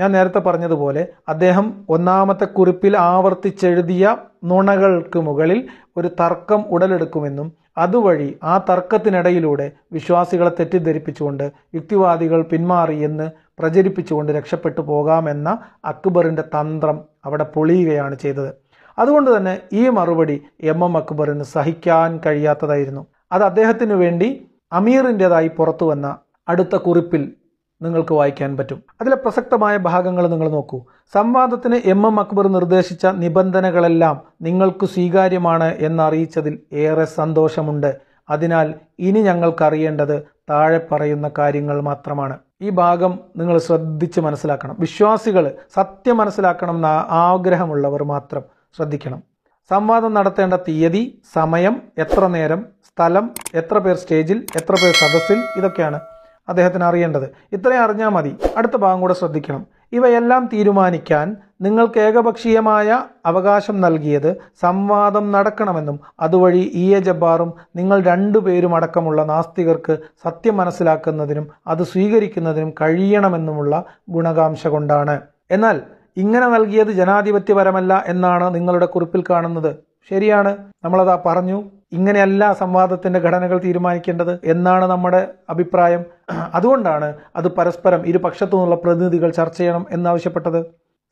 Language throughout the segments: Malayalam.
ഞാൻ നേരത്തെ പറഞ്ഞതുപോലെ അദ്ദേഹം ഒന്നാമത്തെ കുറിപ്പിൽ ആവർത്തിച്ചെഴുതിയ നുണകൾക്ക് മുകളിൽ ഒരു തർക്കം ഉടലെടുക്കുമെന്നും അതുവഴി ആ തർക്കത്തിനിടയിലൂടെ വിശ്വാസികളെ തെറ്റിദ്ധരിപ്പിച്ചുകൊണ്ട് യുക്തിവാദികൾ പിന്മാറിയെന്ന് പ്രചരിപ്പിച്ചുകൊണ്ട് രക്ഷപ്പെട്ടു പോകാമെന്ന അക്ബറിൻ്റെ തന്ത്രം അവിടെ പൊളിയുകയാണ് ചെയ്തത് അതുകൊണ്ട് തന്നെ ഈ മറുപടി എം എം അക്ബറിന് സഹിക്കാൻ കഴിയാത്തതായിരുന്നു അത് അദ്ദേഹത്തിനു വേണ്ടി അമീറിൻ്റെതായി പുറത്തു വന്ന അടുത്ത കുറിപ്പിൽ നിങ്ങൾക്ക് വായിക്കാൻ പറ്റും അതിലെ പ്രസക്തമായ ഭാഗങ്ങൾ നിങ്ങൾ നോക്കൂ സംവാദത്തിന് എം എം അക്ബർ നിർദ്ദേശിച്ച നിബന്ധനകളെല്ലാം നിങ്ങൾക്ക് സ്വീകാര്യമാണ് എന്നറിയിച്ചതിൽ ഏറെ സന്തോഷമുണ്ട് അതിനാൽ ഇനി ഞങ്ങൾക്കറിയേണ്ടത് താഴെ പറയുന്ന കാര്യങ്ങൾ മാത്രമാണ് ഈ ഭാഗം നിങ്ങൾ ശ്രദ്ധിച്ച് മനസ്സിലാക്കണം വിശ്വാസികൾ സത്യം മനസ്സിലാക്കണം എന്ന ആഗ്രഹമുള്ളവർ മാത്രം ശ്രദ്ധിക്കണം സംവാദം നടത്തേണ്ട തീയതി സമയം എത്ര നേരം സ്ഥലം എത്ര പേർ സ്റ്റേജിൽ എത്ര പേർ സദസ്സിൽ ഇതൊക്കെയാണ് അദ്ദേഹത്തിന് അറിയേണ്ടത് ഇത്രയും അറിഞ്ഞാൽ മതി അടുത്ത ഭാഗം കൂടെ ശ്രദ്ധിക്കണം ഇവയെല്ലാം തീരുമാനിക്കാൻ നിങ്ങൾക്ക് ഏകപക്ഷീയമായ അവകാശം നൽകിയത് സംവാദം നടക്കണമെന്നും അതുവഴി ഇ എ ജബ്ബാറും നിങ്ങൾ രണ്ടുപേരും അടക്കമുള്ള നാസ്തികർക്ക് സത്യം മനസ്സിലാക്കുന്നതിനും അത് സ്വീകരിക്കുന്നതിനും കഴിയണമെന്നുമുള്ള ഗുണകാംക്ഷ കൊണ്ടാണ് എന്നാൽ ഇങ്ങനെ നൽകിയത് ജനാധിപത്യപരമല്ല എന്നാണ് നിങ്ങളുടെ കുറിപ്പിൽ കാണുന്നത് ശരിയാണ് നമ്മളതാ പറഞ്ഞു ഇങ്ങനെയല്ല സംവാദത്തിന്റെ ഘടനകൾ തീരുമാനിക്കേണ്ടത് എന്നാണ് നമ്മുടെ അഭിപ്രായം അതുകൊണ്ടാണ് അത് പരസ്പരം ഇരുപക്ഷത്തു നിന്നുള്ള പ്രതിനിധികൾ ചർച്ച ചെയ്യണം എന്നാവശ്യപ്പെട്ടത്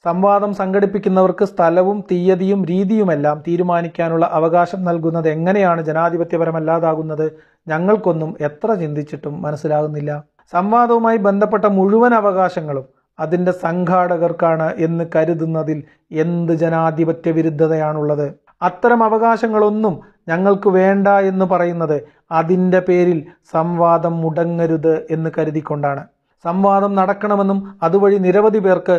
സംവാദം സംഘടിപ്പിക്കുന്നവർക്ക് സ്ഥലവും തീയതിയും രീതിയുമെല്ലാം തീരുമാനിക്കാനുള്ള അവകാശം നൽകുന്നത് എങ്ങനെയാണ് ജനാധിപത്യപരമല്ലാതാകുന്നത് ഞങ്ങൾക്കൊന്നും എത്ര ചിന്തിച്ചിട്ടും മനസ്സിലാകുന്നില്ല സംവാദവുമായി ബന്ധപ്പെട്ട മുഴുവൻ അവകാശങ്ങളും അതിൻ്റെ സംഘാടകർക്കാണ് എന്ന് കരുതുന്നതിൽ എന്ത് ജനാധിപത്യ വിരുദ്ധതയാണുള്ളത് അത്തരം അവകാശങ്ങളൊന്നും ഞങ്ങൾക്ക് വേണ്ട എന്ന് പറയുന്നത് അതിൻ്റെ പേരിൽ സംവാദം മുടങ്ങരുത് എന്ന് കരുതിക്കൊണ്ടാണ് സംവാദം നടക്കണമെന്നും അതുവഴി നിരവധി പേർക്ക്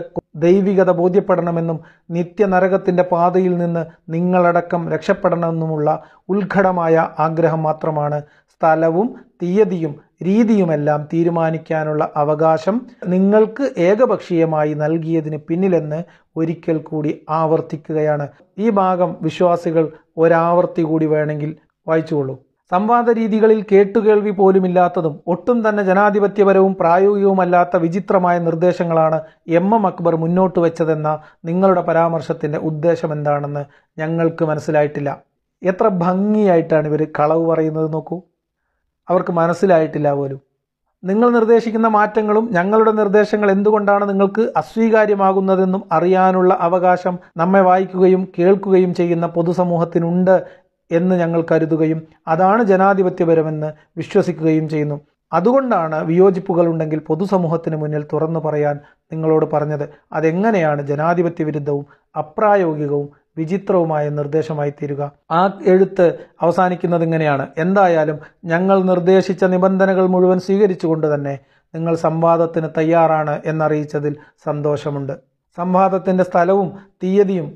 ദൈവികത ബോധ്യപ്പെടണമെന്നും നിത്യനരകത്തിൻ്റെ പാതയിൽ നിന്ന് നിങ്ങളടക്കം രക്ഷപ്പെടണമെന്നുമുള്ള ഉത്ഘടമായ ആഗ്രഹം മാത്രമാണ് സ്ഥലവും തീയതിയും രീതിയുമെല്ലാം തീരുമാനിക്കാനുള്ള അവകാശം നിങ്ങൾക്ക് ഏകപക്ഷീയമായി നൽകിയതിന് പിന്നിലെന്ന് ഒരിക്കൽ കൂടി ആവർത്തിക്കുകയാണ് ഈ ഭാഗം വിശ്വാസികൾ ഒരാവർത്തി കൂടി വേണമെങ്കിൽ വായിച്ചുകൊള്ളൂ സംവാദ രീതികളിൽ കേട്ടുകേൾവി പോലുമില്ലാത്തതും ഒട്ടും തന്നെ ജനാധിപത്യപരവും പ്രായോഗികവുമല്ലാത്ത വിചിത്രമായ നിർദ്ദേശങ്ങളാണ് എം എം അക്ബർ മുന്നോട്ട് വെച്ചതെന്ന നിങ്ങളുടെ പരാമർശത്തിൻ്റെ ഉദ്ദേശം എന്താണെന്ന് ഞങ്ങൾക്ക് മനസ്സിലായിട്ടില്ല എത്ര ഭംഗിയായിട്ടാണ് ഇവർ കളവ് പറയുന്നത് നോക്കൂ അവർക്ക് മനസ്സിലായിട്ടില്ല പോലും നിങ്ങൾ നിർദ്ദേശിക്കുന്ന മാറ്റങ്ങളും ഞങ്ങളുടെ നിർദ്ദേശങ്ങൾ എന്തുകൊണ്ടാണ് നിങ്ങൾക്ക് അസ്വീകാര്യമാകുന്നതെന്നും അറിയാനുള്ള അവകാശം നമ്മെ വായിക്കുകയും കേൾക്കുകയും ചെയ്യുന്ന പൊതുസമൂഹത്തിനുണ്ട് എന്ന് ഞങ്ങൾ കരുതുകയും അതാണ് ജനാധിപത്യപരമെന്ന് വിശ്വസിക്കുകയും ചെയ്യുന്നു അതുകൊണ്ടാണ് വിയോജിപ്പുകൾ ഉണ്ടെങ്കിൽ പൊതുസമൂഹത്തിന് മുന്നിൽ തുറന്നു പറയാൻ നിങ്ങളോട് പറഞ്ഞത് അതെങ്ങനെയാണ് ജനാധിപത്യ വിരുദ്ധവും അപ്രായോഗികവും വിചിത്രവുമായ നിർദ്ദേശമായി തീരുക ആ എഴുത്ത് അവസാനിക്കുന്നത് ഇങ്ങനെയാണ് എന്തായാലും ഞങ്ങൾ നിർദ്ദേശിച്ച നിബന്ധനകൾ മുഴുവൻ സ്വീകരിച്ചുകൊണ്ട് തന്നെ നിങ്ങൾ സംവാദത്തിന് തയ്യാറാണ് എന്നറിയിച്ചതിൽ സന്തോഷമുണ്ട് സംവാദത്തിൻ്റെ സ്ഥലവും തീയതിയും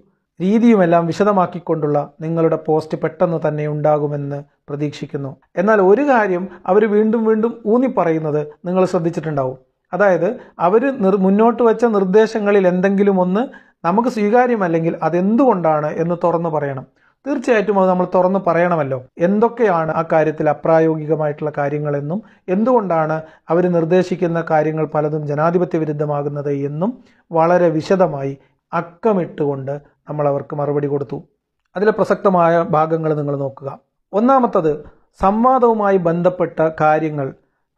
രീതിയുമെല്ലാം വിശദമാക്കിക്കൊണ്ടുള്ള നിങ്ങളുടെ പോസ്റ്റ് പെട്ടെന്ന് തന്നെ ഉണ്ടാകുമെന്ന് പ്രതീക്ഷിക്കുന്നു എന്നാൽ ഒരു കാര്യം അവർ വീണ്ടും വീണ്ടും ഊന്നി പറയുന്നത് നിങ്ങൾ ശ്രദ്ധിച്ചിട്ടുണ്ടാവും അതായത് അവർ മുന്നോട്ട് വെച്ച നിർദ്ദേശങ്ങളിൽ എന്തെങ്കിലും ഒന്ന് നമുക്ക് സ്വീകാര്യമല്ലെങ്കിൽ അതെന്തുകൊണ്ടാണ് എന്ന് തുറന്നു പറയണം തീർച്ചയായിട്ടും അത് നമ്മൾ തുറന്ന് പറയണമല്ലോ എന്തൊക്കെയാണ് ആ കാര്യത്തിൽ അപ്രായോഗികമായിട്ടുള്ള കാര്യങ്ങളെന്നും എന്തുകൊണ്ടാണ് അവർ നിർദ്ദേശിക്കുന്ന കാര്യങ്ങൾ പലതും ജനാധിപത്യ വിരുദ്ധമാകുന്നത് എന്നും വളരെ വിശദമായി അക്കമിട്ടുകൊണ്ട് നമ്മൾ അവർക്ക് മറുപടി കൊടുത്തു അതിലെ പ്രസക്തമായ ഭാഗങ്ങൾ നിങ്ങൾ നോക്കുക ഒന്നാമത്തത് സംവാദവുമായി ബന്ധപ്പെട്ട കാര്യങ്ങൾ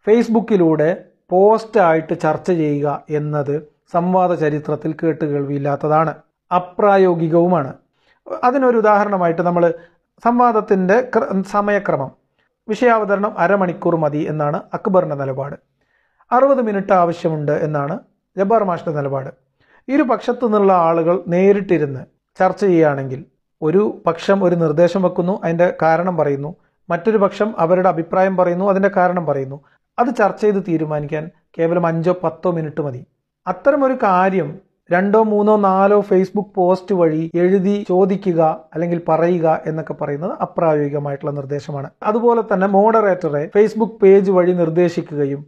ഫേസ്ബുക്കിലൂടെ പോസ്റ്റായിട്ട് ചർച്ച ചെയ്യുക എന്നത് സംവാദ ചരിത്രത്തിൽ കേട്ടുകേൾവിയില്ലാത്തതാണ് അപ്രായോഗികവുമാണ് അതിനൊരു ഉദാഹരണമായിട്ട് നമ്മൾ സംവാദത്തിൻ്റെ സമയക്രമം വിഷയാവതരണം അരമണിക്കൂർ മതി എന്നാണ് അക്ബറിൻ്റെ നിലപാട് അറുപത് മിനിറ്റ് ആവശ്യമുണ്ട് എന്നാണ് ജബ്ബാർ മാഷിൻ്റെ നിലപാട് ഇരു പക്ഷത്തു നിന്നുള്ള ആളുകൾ നേരിട്ടിരുന്ന് ചർച്ച ചെയ്യുകയാണെങ്കിൽ ഒരു പക്ഷം ഒരു നിർദ്ദേശം വെക്കുന്നു അതിൻ്റെ കാരണം പറയുന്നു മറ്റൊരു പക്ഷം അവരുടെ അഭിപ്രായം പറയുന്നു അതിൻ്റെ കാരണം പറയുന്നു അത് ചർച്ച ചെയ്ത് തീരുമാനിക്കാൻ കേവലം അഞ്ചോ പത്തോ മിനിറ്റ് മതി അത്തരമൊരു കാര്യം രണ്ടോ മൂന്നോ നാലോ ഫേസ്ബുക്ക് പോസ്റ്റ് വഴി എഴുതി ചോദിക്കുക അല്ലെങ്കിൽ പറയുക എന്നൊക്കെ പറയുന്നത് അപ്രായോഗികമായിട്ടുള്ള നിർദ്ദേശമാണ് അതുപോലെ തന്നെ മോഡറേറ്ററെ ഫേസ്ബുക്ക് പേജ് വഴി നിർദ്ദേശിക്കുകയും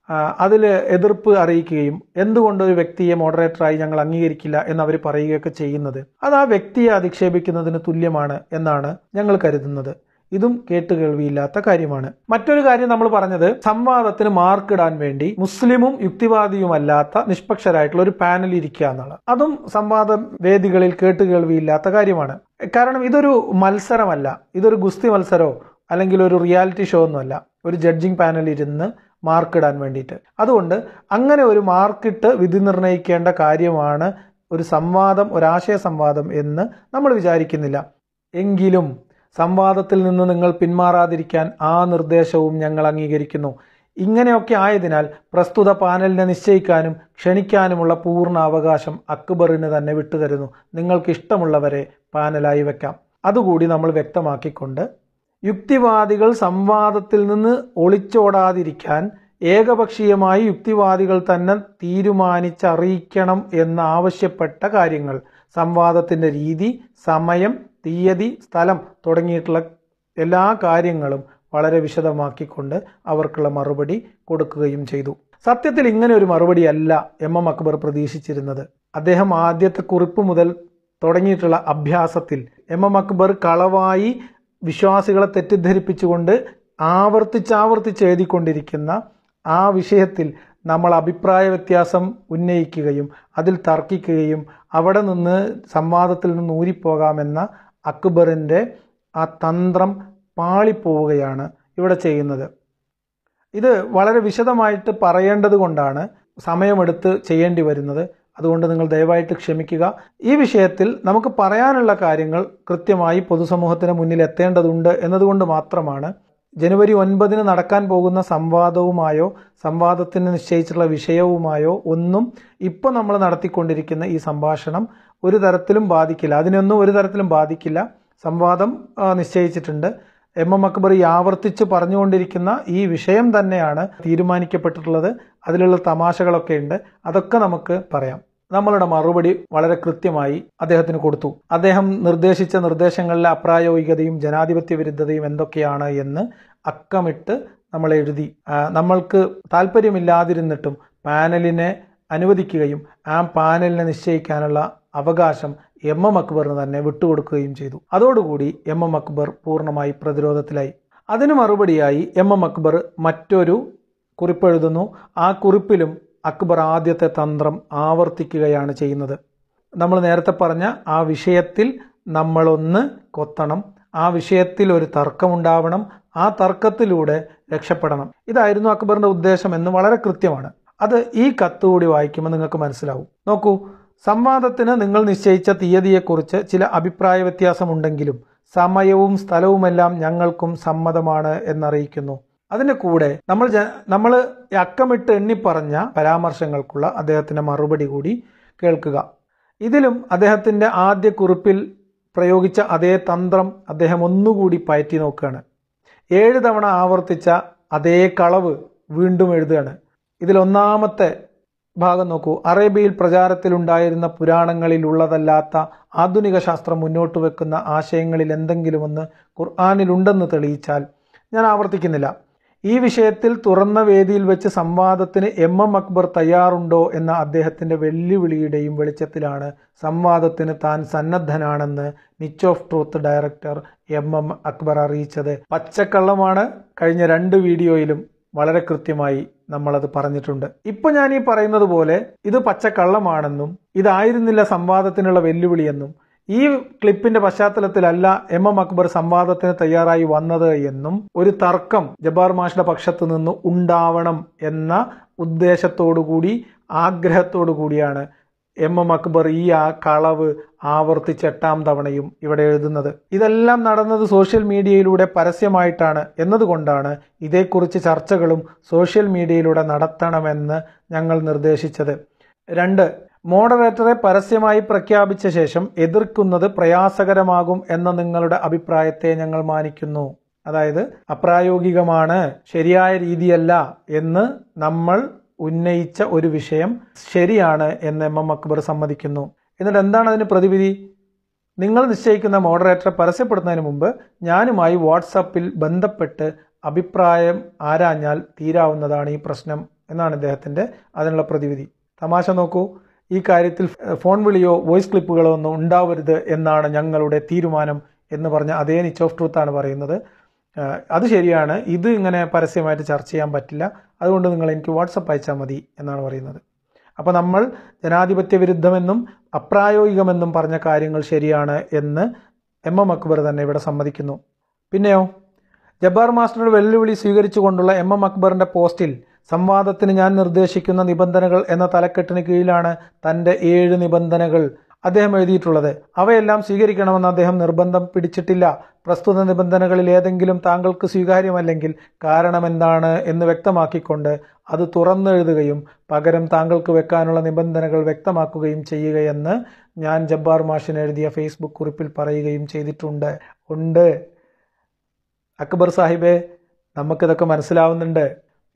അതിൽ എതിർപ്പ് അറിയിക്കുകയും എന്തുകൊണ്ട് ഒരു വ്യക്തിയെ മോഡറേറ്ററായി ഞങ്ങൾ അംഗീകരിക്കില്ല എന്ന് അവർ പറയുകയൊക്കെ ചെയ്യുന്നത് അത് ആ വ്യക്തിയെ അധിക്ഷേപിക്കുന്നതിന് തുല്യമാണ് എന്നാണ് ഞങ്ങൾ കരുതുന്നത് ഇതും കേട്ട് കേൾവിയില്ലാത്ത കാര്യമാണ് മറ്റൊരു കാര്യം നമ്മൾ പറഞ്ഞത് സംവാദത്തിന് മാർക്കിടാൻ വേണ്ടി മുസ്ലിമും യുക്തിവാദിയുമല്ലാത്ത നിഷ്പക്ഷരായിട്ടുള്ള ഒരു പാനൽ ഇരിക്കുക എന്നാണ് അതും സംവാദ വേദികളിൽ കേട്ട് കേൾവിയില്ലാത്ത കാര്യമാണ് കാരണം ഇതൊരു മത്സരമല്ല ഇതൊരു ഗുസ്തി മത്സരമോ അല്ലെങ്കിൽ ഒരു റിയാലിറ്റി ഷോ ഒന്നുമല്ല ഒരു ജഡ്ജിങ് പാനൽ ഇരുന്ന് മാർക്കിടാൻ വേണ്ടിയിട്ട് അതുകൊണ്ട് അങ്ങനെ ഒരു മാർക്കിട്ട് വിധി നിർണ്ണയിക്കേണ്ട കാര്യമാണ് ഒരു സംവാദം ഒരാശയ സംവാദം എന്ന് നമ്മൾ വിചാരിക്കുന്നില്ല എങ്കിലും സംവാദത്തിൽ നിന്ന് നിങ്ങൾ പിന്മാറാതിരിക്കാൻ ആ നിർദ്ദേശവും ഞങ്ങൾ അംഗീകരിക്കുന്നു ഇങ്ങനെയൊക്കെ ആയതിനാൽ പ്രസ്തുത പാനലിനെ നിശ്ചയിക്കാനും ക്ഷണിക്കാനുമുള്ള പൂർണ്ണ അവകാശം അക്ബറിന് തന്നെ വിട്ടുതരുന്നു ഇഷ്ടമുള്ളവരെ പാനലായി വെക്കാം അതുകൂടി നമ്മൾ വ്യക്തമാക്കിക്കൊണ്ട് യുക്തിവാദികൾ സംവാദത്തിൽ നിന്ന് ഒളിച്ചോടാതിരിക്കാൻ ഏകപക്ഷീയമായി യുക്തിവാദികൾ തന്നെ തീരുമാനിച്ചറിയിക്കണം എന്നാവശ്യപ്പെട്ട കാര്യങ്ങൾ സംവാദത്തിൻ്റെ രീതി സമയം തീയതി സ്ഥലം തുടങ്ങിയിട്ടുള്ള എല്ലാ കാര്യങ്ങളും വളരെ വിശദമാക്കിക്കൊണ്ട് അവർക്കുള്ള മറുപടി കൊടുക്കുകയും ചെയ്തു സത്യത്തിൽ ഇങ്ങനെ ഒരു മറുപടി അല്ല എം എം അക്ബർ പ്രതീക്ഷിച്ചിരുന്നത് അദ്ദേഹം ആദ്യത്തെ കുറിപ്പ് മുതൽ തുടങ്ങിയിട്ടുള്ള അഭ്യാസത്തിൽ എം എം അക്ബർ കളവായി വിശ്വാസികളെ തെറ്റിദ്ധരിപ്പിച്ചുകൊണ്ട് ആവർത്തിച്ചാവർത്തിച്ച് എഴുതിക്കൊണ്ടിരിക്കുന്ന ആ വിഷയത്തിൽ നമ്മൾ അഭിപ്രായ വ്യത്യാസം ഉന്നയിക്കുകയും അതിൽ തർക്കിക്കുകയും അവിടെ നിന്ന് സംവാദത്തിൽ നിന്ന് ഊരിപ്പോകാമെന്ന അക്ബറിൻ്റെ ആ തന്ത്രം പാളിപ്പോവുകയാണ് ഇവിടെ ചെയ്യുന്നത് ഇത് വളരെ വിശദമായിട്ട് പറയേണ്ടത് കൊണ്ടാണ് സമയമെടുത്ത് ചെയ്യേണ്ടി വരുന്നത് അതുകൊണ്ട് നിങ്ങൾ ദയവായിട്ട് ക്ഷമിക്കുക ഈ വിഷയത്തിൽ നമുക്ക് പറയാനുള്ള കാര്യങ്ങൾ കൃത്യമായി പൊതുസമൂഹത്തിന് മുന്നിൽ എത്തേണ്ടതുണ്ട് എന്നതുകൊണ്ട് മാത്രമാണ് ജനുവരി ഒൻപതിന് നടക്കാൻ പോകുന്ന സംവാദവുമായോ സംവാദത്തിന് നിശ്ചയിച്ചിട്ടുള്ള വിഷയവുമായോ ഒന്നും ഇപ്പോൾ നമ്മൾ നടത്തിക്കൊണ്ടിരിക്കുന്ന ഈ സംഭാഷണം ഒരു തരത്തിലും ബാധിക്കില്ല അതിനൊന്നും ഒരു തരത്തിലും ബാധിക്കില്ല സംവാദം നിശ്ചയിച്ചിട്ടുണ്ട് എം എം അക്ബർ ഈ ആവർത്തിച്ച് പറഞ്ഞുകൊണ്ടിരിക്കുന്ന ഈ വിഷയം തന്നെയാണ് തീരുമാനിക്കപ്പെട്ടിട്ടുള്ളത് അതിലുള്ള തമാശകളൊക്കെ ഉണ്ട് അതൊക്കെ നമുക്ക് പറയാം നമ്മളുടെ മറുപടി വളരെ കൃത്യമായി അദ്ദേഹത്തിന് കൊടുത്തു അദ്ദേഹം നിർദ്ദേശിച്ച നിർദ്ദേശങ്ങളിലെ അപ്രായോഗികതയും ജനാധിപത്യ വിരുദ്ധതയും എന്തൊക്കെയാണ് എന്ന് അക്കമിട്ട് നമ്മൾ എഴുതി നമ്മൾക്ക് താല്പര്യമില്ലാതിരുന്നിട്ടും പാനലിനെ അനുവദിക്കുകയും ആ പാനലിനെ നിശ്ചയിക്കാനുള്ള അവകാശം എം എം അക്ബറിന് തന്നെ വിട്ടുകൊടുക്കുകയും ചെയ്തു അതോടുകൂടി എം എം അക്ബർ പൂർണ്ണമായി പ്രതിരോധത്തിലായി അതിന് മറുപടിയായി എം എം അക്ബർ മറ്റൊരു കുറിപ്പെഴുതുന്നു ആ കുറിപ്പിലും അക്ബർ ആദ്യത്തെ തന്ത്രം ആവർത്തിക്കുകയാണ് ചെയ്യുന്നത് നമ്മൾ നേരത്തെ പറഞ്ഞ ആ വിഷയത്തിൽ നമ്മളൊന്ന് കൊത്തണം ആ വിഷയത്തിൽ ഒരു തർക്കമുണ്ടാവണം ആ തർക്കത്തിലൂടെ രക്ഷപ്പെടണം ഇതായിരുന്നു അക്ബറിന്റെ ഉദ്ദേശം എന്ന് വളരെ കൃത്യമാണ് അത് ഈ കത്തുകൂടി വായിക്കുമ്പോൾ നിങ്ങൾക്ക് മനസ്സിലാവും നോക്കൂ സംവാദത്തിന് നിങ്ങൾ നിശ്ചയിച്ച തീയതിയെക്കുറിച്ച് ചില അഭിപ്രായ വ്യത്യാസമുണ്ടെങ്കിലും സമയവും സ്ഥലവുമെല്ലാം ഞങ്ങൾക്കും സമ്മതമാണ് എന്നറിയിക്കുന്നു അതിന് കൂടെ നമ്മൾ നമ്മൾ അക്കമിട്ട് എണ്ണിപ്പറഞ്ഞ പരാമർശങ്ങൾക്കുള്ള അദ്ദേഹത്തിൻ്റെ മറുപടി കൂടി കേൾക്കുക ഇതിലും അദ്ദേഹത്തിൻ്റെ ആദ്യ കുറിപ്പിൽ പ്രയോഗിച്ച അതേ തന്ത്രം അദ്ദേഹം ഒന്നുകൂടി പയറ്റി നോക്കുകയാണ് ഏഴ് തവണ ആവർത്തിച്ച അതേ കളവ് വീണ്ടും എഴുതുകയാണ് ഇതിൽ ഒന്നാമത്തെ ഭാഗം നോക്കൂ അറേബ്യയിൽ പ്രചാരത്തിലുണ്ടായിരുന്ന ഉള്ളതല്ലാത്ത ആധുനിക ശാസ്ത്രം മുന്നോട്ട് വെക്കുന്ന ആശയങ്ങളിൽ എന്തെങ്കിലുമൊന്ന് ഖുർആാനിലുണ്ടെന്ന് തെളിയിച്ചാൽ ഞാൻ ആവർത്തിക്കുന്നില്ല ഈ വിഷയത്തിൽ തുറന്ന വേദിയിൽ വെച്ച് സംവാദത്തിന് എം എം അക്ബർ തയ്യാറുണ്ടോ എന്ന അദ്ദേഹത്തിൻ്റെ വെല്ലുവിളിയുടെയും വെളിച്ചത്തിലാണ് സംവാദത്തിന് താൻ സന്നദ്ധനാണെന്ന് niche of truth director M M Akbar അറിയിച്ചത് പച്ചക്കള്ളമാണ് കഴിഞ്ഞ രണ്ട് വീഡിയോയിലും വളരെ കൃത്യമായി നമ്മളത് പറഞ്ഞിട്ടുണ്ട് ഇപ്പൊ ഞാൻ ഈ പറയുന്നത് പോലെ ഇത് പച്ചക്കള്ളമാണെന്നും ഇതായിരുന്നില്ല സംവാദത്തിനുള്ള വെല്ലുവിളിയെന്നും ഈ ക്ലിപ്പിന്റെ പശ്ചാത്തലത്തിലല്ല എം എം അക്ബർ സംവാദത്തിന് തയ്യാറായി വന്നത് എന്നും ഒരു തർക്കം ജബ്ബാർ മാഷിന്റെ പക്ഷത്തു നിന്ന് ഉണ്ടാവണം എന്ന ഉദ്ദേശത്തോടു കൂടി ആഗ്രഹത്തോടു കൂടിയാണ് എം എം അക്ബർ ഈ ആ കളവ് ആവർത്തിച്ച് എട്ടാം തവണയും ഇവിടെ എഴുതുന്നത് ഇതെല്ലാം നടന്നത് സോഷ്യൽ മീഡിയയിലൂടെ പരസ്യമായിട്ടാണ് എന്നതുകൊണ്ടാണ് ഇതേക്കുറിച്ച് ചർച്ചകളും സോഷ്യൽ മീഡിയയിലൂടെ നടത്തണമെന്ന് ഞങ്ങൾ നിർദ്ദേശിച്ചത് രണ്ട് മോഡറേറ്ററെ പരസ്യമായി പ്രഖ്യാപിച്ച ശേഷം എതിർക്കുന്നത് പ്രയാസകരമാകും എന്ന നിങ്ങളുടെ അഭിപ്രായത്തെ ഞങ്ങൾ മാനിക്കുന്നു അതായത് അപ്രായോഗികമാണ് ശരിയായ രീതിയല്ല എന്ന് നമ്മൾ ഉന്നയിച്ച ഒരു വിഷയം ശരിയാണ് എന്ന് എം എം അക്ബർ സമ്മതിക്കുന്നു എന്നിട്ട് എന്താണ് അതിന് പ്രതിവിധി നിങ്ങൾ നിശ്ചയിക്കുന്ന മോഡറേറ്ററെ പരസ്യപ്പെടുന്നതിന് മുമ്പ് ഞാനുമായി വാട്സാപ്പിൽ ബന്ധപ്പെട്ട് അഭിപ്രായം ആരാഞ്ഞാൽ തീരാവുന്നതാണ് ഈ പ്രശ്നം എന്നാണ് ഇദ്ദേഹത്തിൻ്റെ അതിനുള്ള പ്രതിവിധി തമാശ നോക്കൂ ഈ കാര്യത്തിൽ ഫോൺ വിളിയോ വോയിസ് ക്ലിപ്പുകളോ ഒന്നും ഉണ്ടാവരുത് എന്നാണ് ഞങ്ങളുടെ തീരുമാനം എന്ന് പറഞ്ഞ അതേ നിച്ച് ഓഫ് ട്രൂത്താണ് പറയുന്നത് അത് ശരിയാണ് ഇത് ഇങ്ങനെ പരസ്യമായിട്ട് ചർച്ച ചെയ്യാൻ പറ്റില്ല അതുകൊണ്ട് നിങ്ങൾ എനിക്ക് വാട്സപ്പ് അയച്ചാൽ മതി എന്നാണ് പറയുന്നത് അപ്പോൾ നമ്മൾ ജനാധിപത്യ വിരുദ്ധമെന്നും അപ്രായോഗികമെന്നും പറഞ്ഞ കാര്യങ്ങൾ ശരിയാണ് എന്ന് എം എം അക്ബർ തന്നെ ഇവിടെ സമ്മതിക്കുന്നു പിന്നെയോ ജബ്ബാർ മാസ്റ്ററുടെ വെല്ലുവിളി സ്വീകരിച്ചുകൊണ്ടുള്ള എം എം അക്ബറിൻ്റെ പോസ്റ്റിൽ സംവാദത്തിന് ഞാൻ നിർദ്ദേശിക്കുന്ന നിബന്ധനകൾ എന്ന തലക്കെട്ടിന് കീഴിലാണ് തൻ്റെ ഏഴ് നിബന്ധനകൾ അദ്ദേഹം എഴുതിയിട്ടുള്ളത് അവയെല്ലാം സ്വീകരിക്കണമെന്ന് അദ്ദേഹം നിർബന്ധം പിടിച്ചിട്ടില്ല പ്രസ്തുത നിബന്ധനകളിൽ ഏതെങ്കിലും താങ്കൾക്ക് സ്വീകാര്യമല്ലെങ്കിൽ കാരണമെന്താണ് എന്ന് വ്യക്തമാക്കിക്കൊണ്ട് അത് തുറന്നെഴുതുകയും പകരം താങ്കൾക്ക് വെക്കാനുള്ള നിബന്ധനകൾ വ്യക്തമാക്കുകയും ചെയ്യുകയെന്ന് ഞാൻ ജബ്ബാർ മാഷിന് എഴുതിയ ഫേസ്ബുക്ക് കുറിപ്പിൽ പറയുകയും ചെയ്തിട്ടുണ്ട് ഉണ്ട് അക്ബർ സാഹിബെ നമുക്കിതൊക്കെ മനസ്സിലാവുന്നുണ്ട്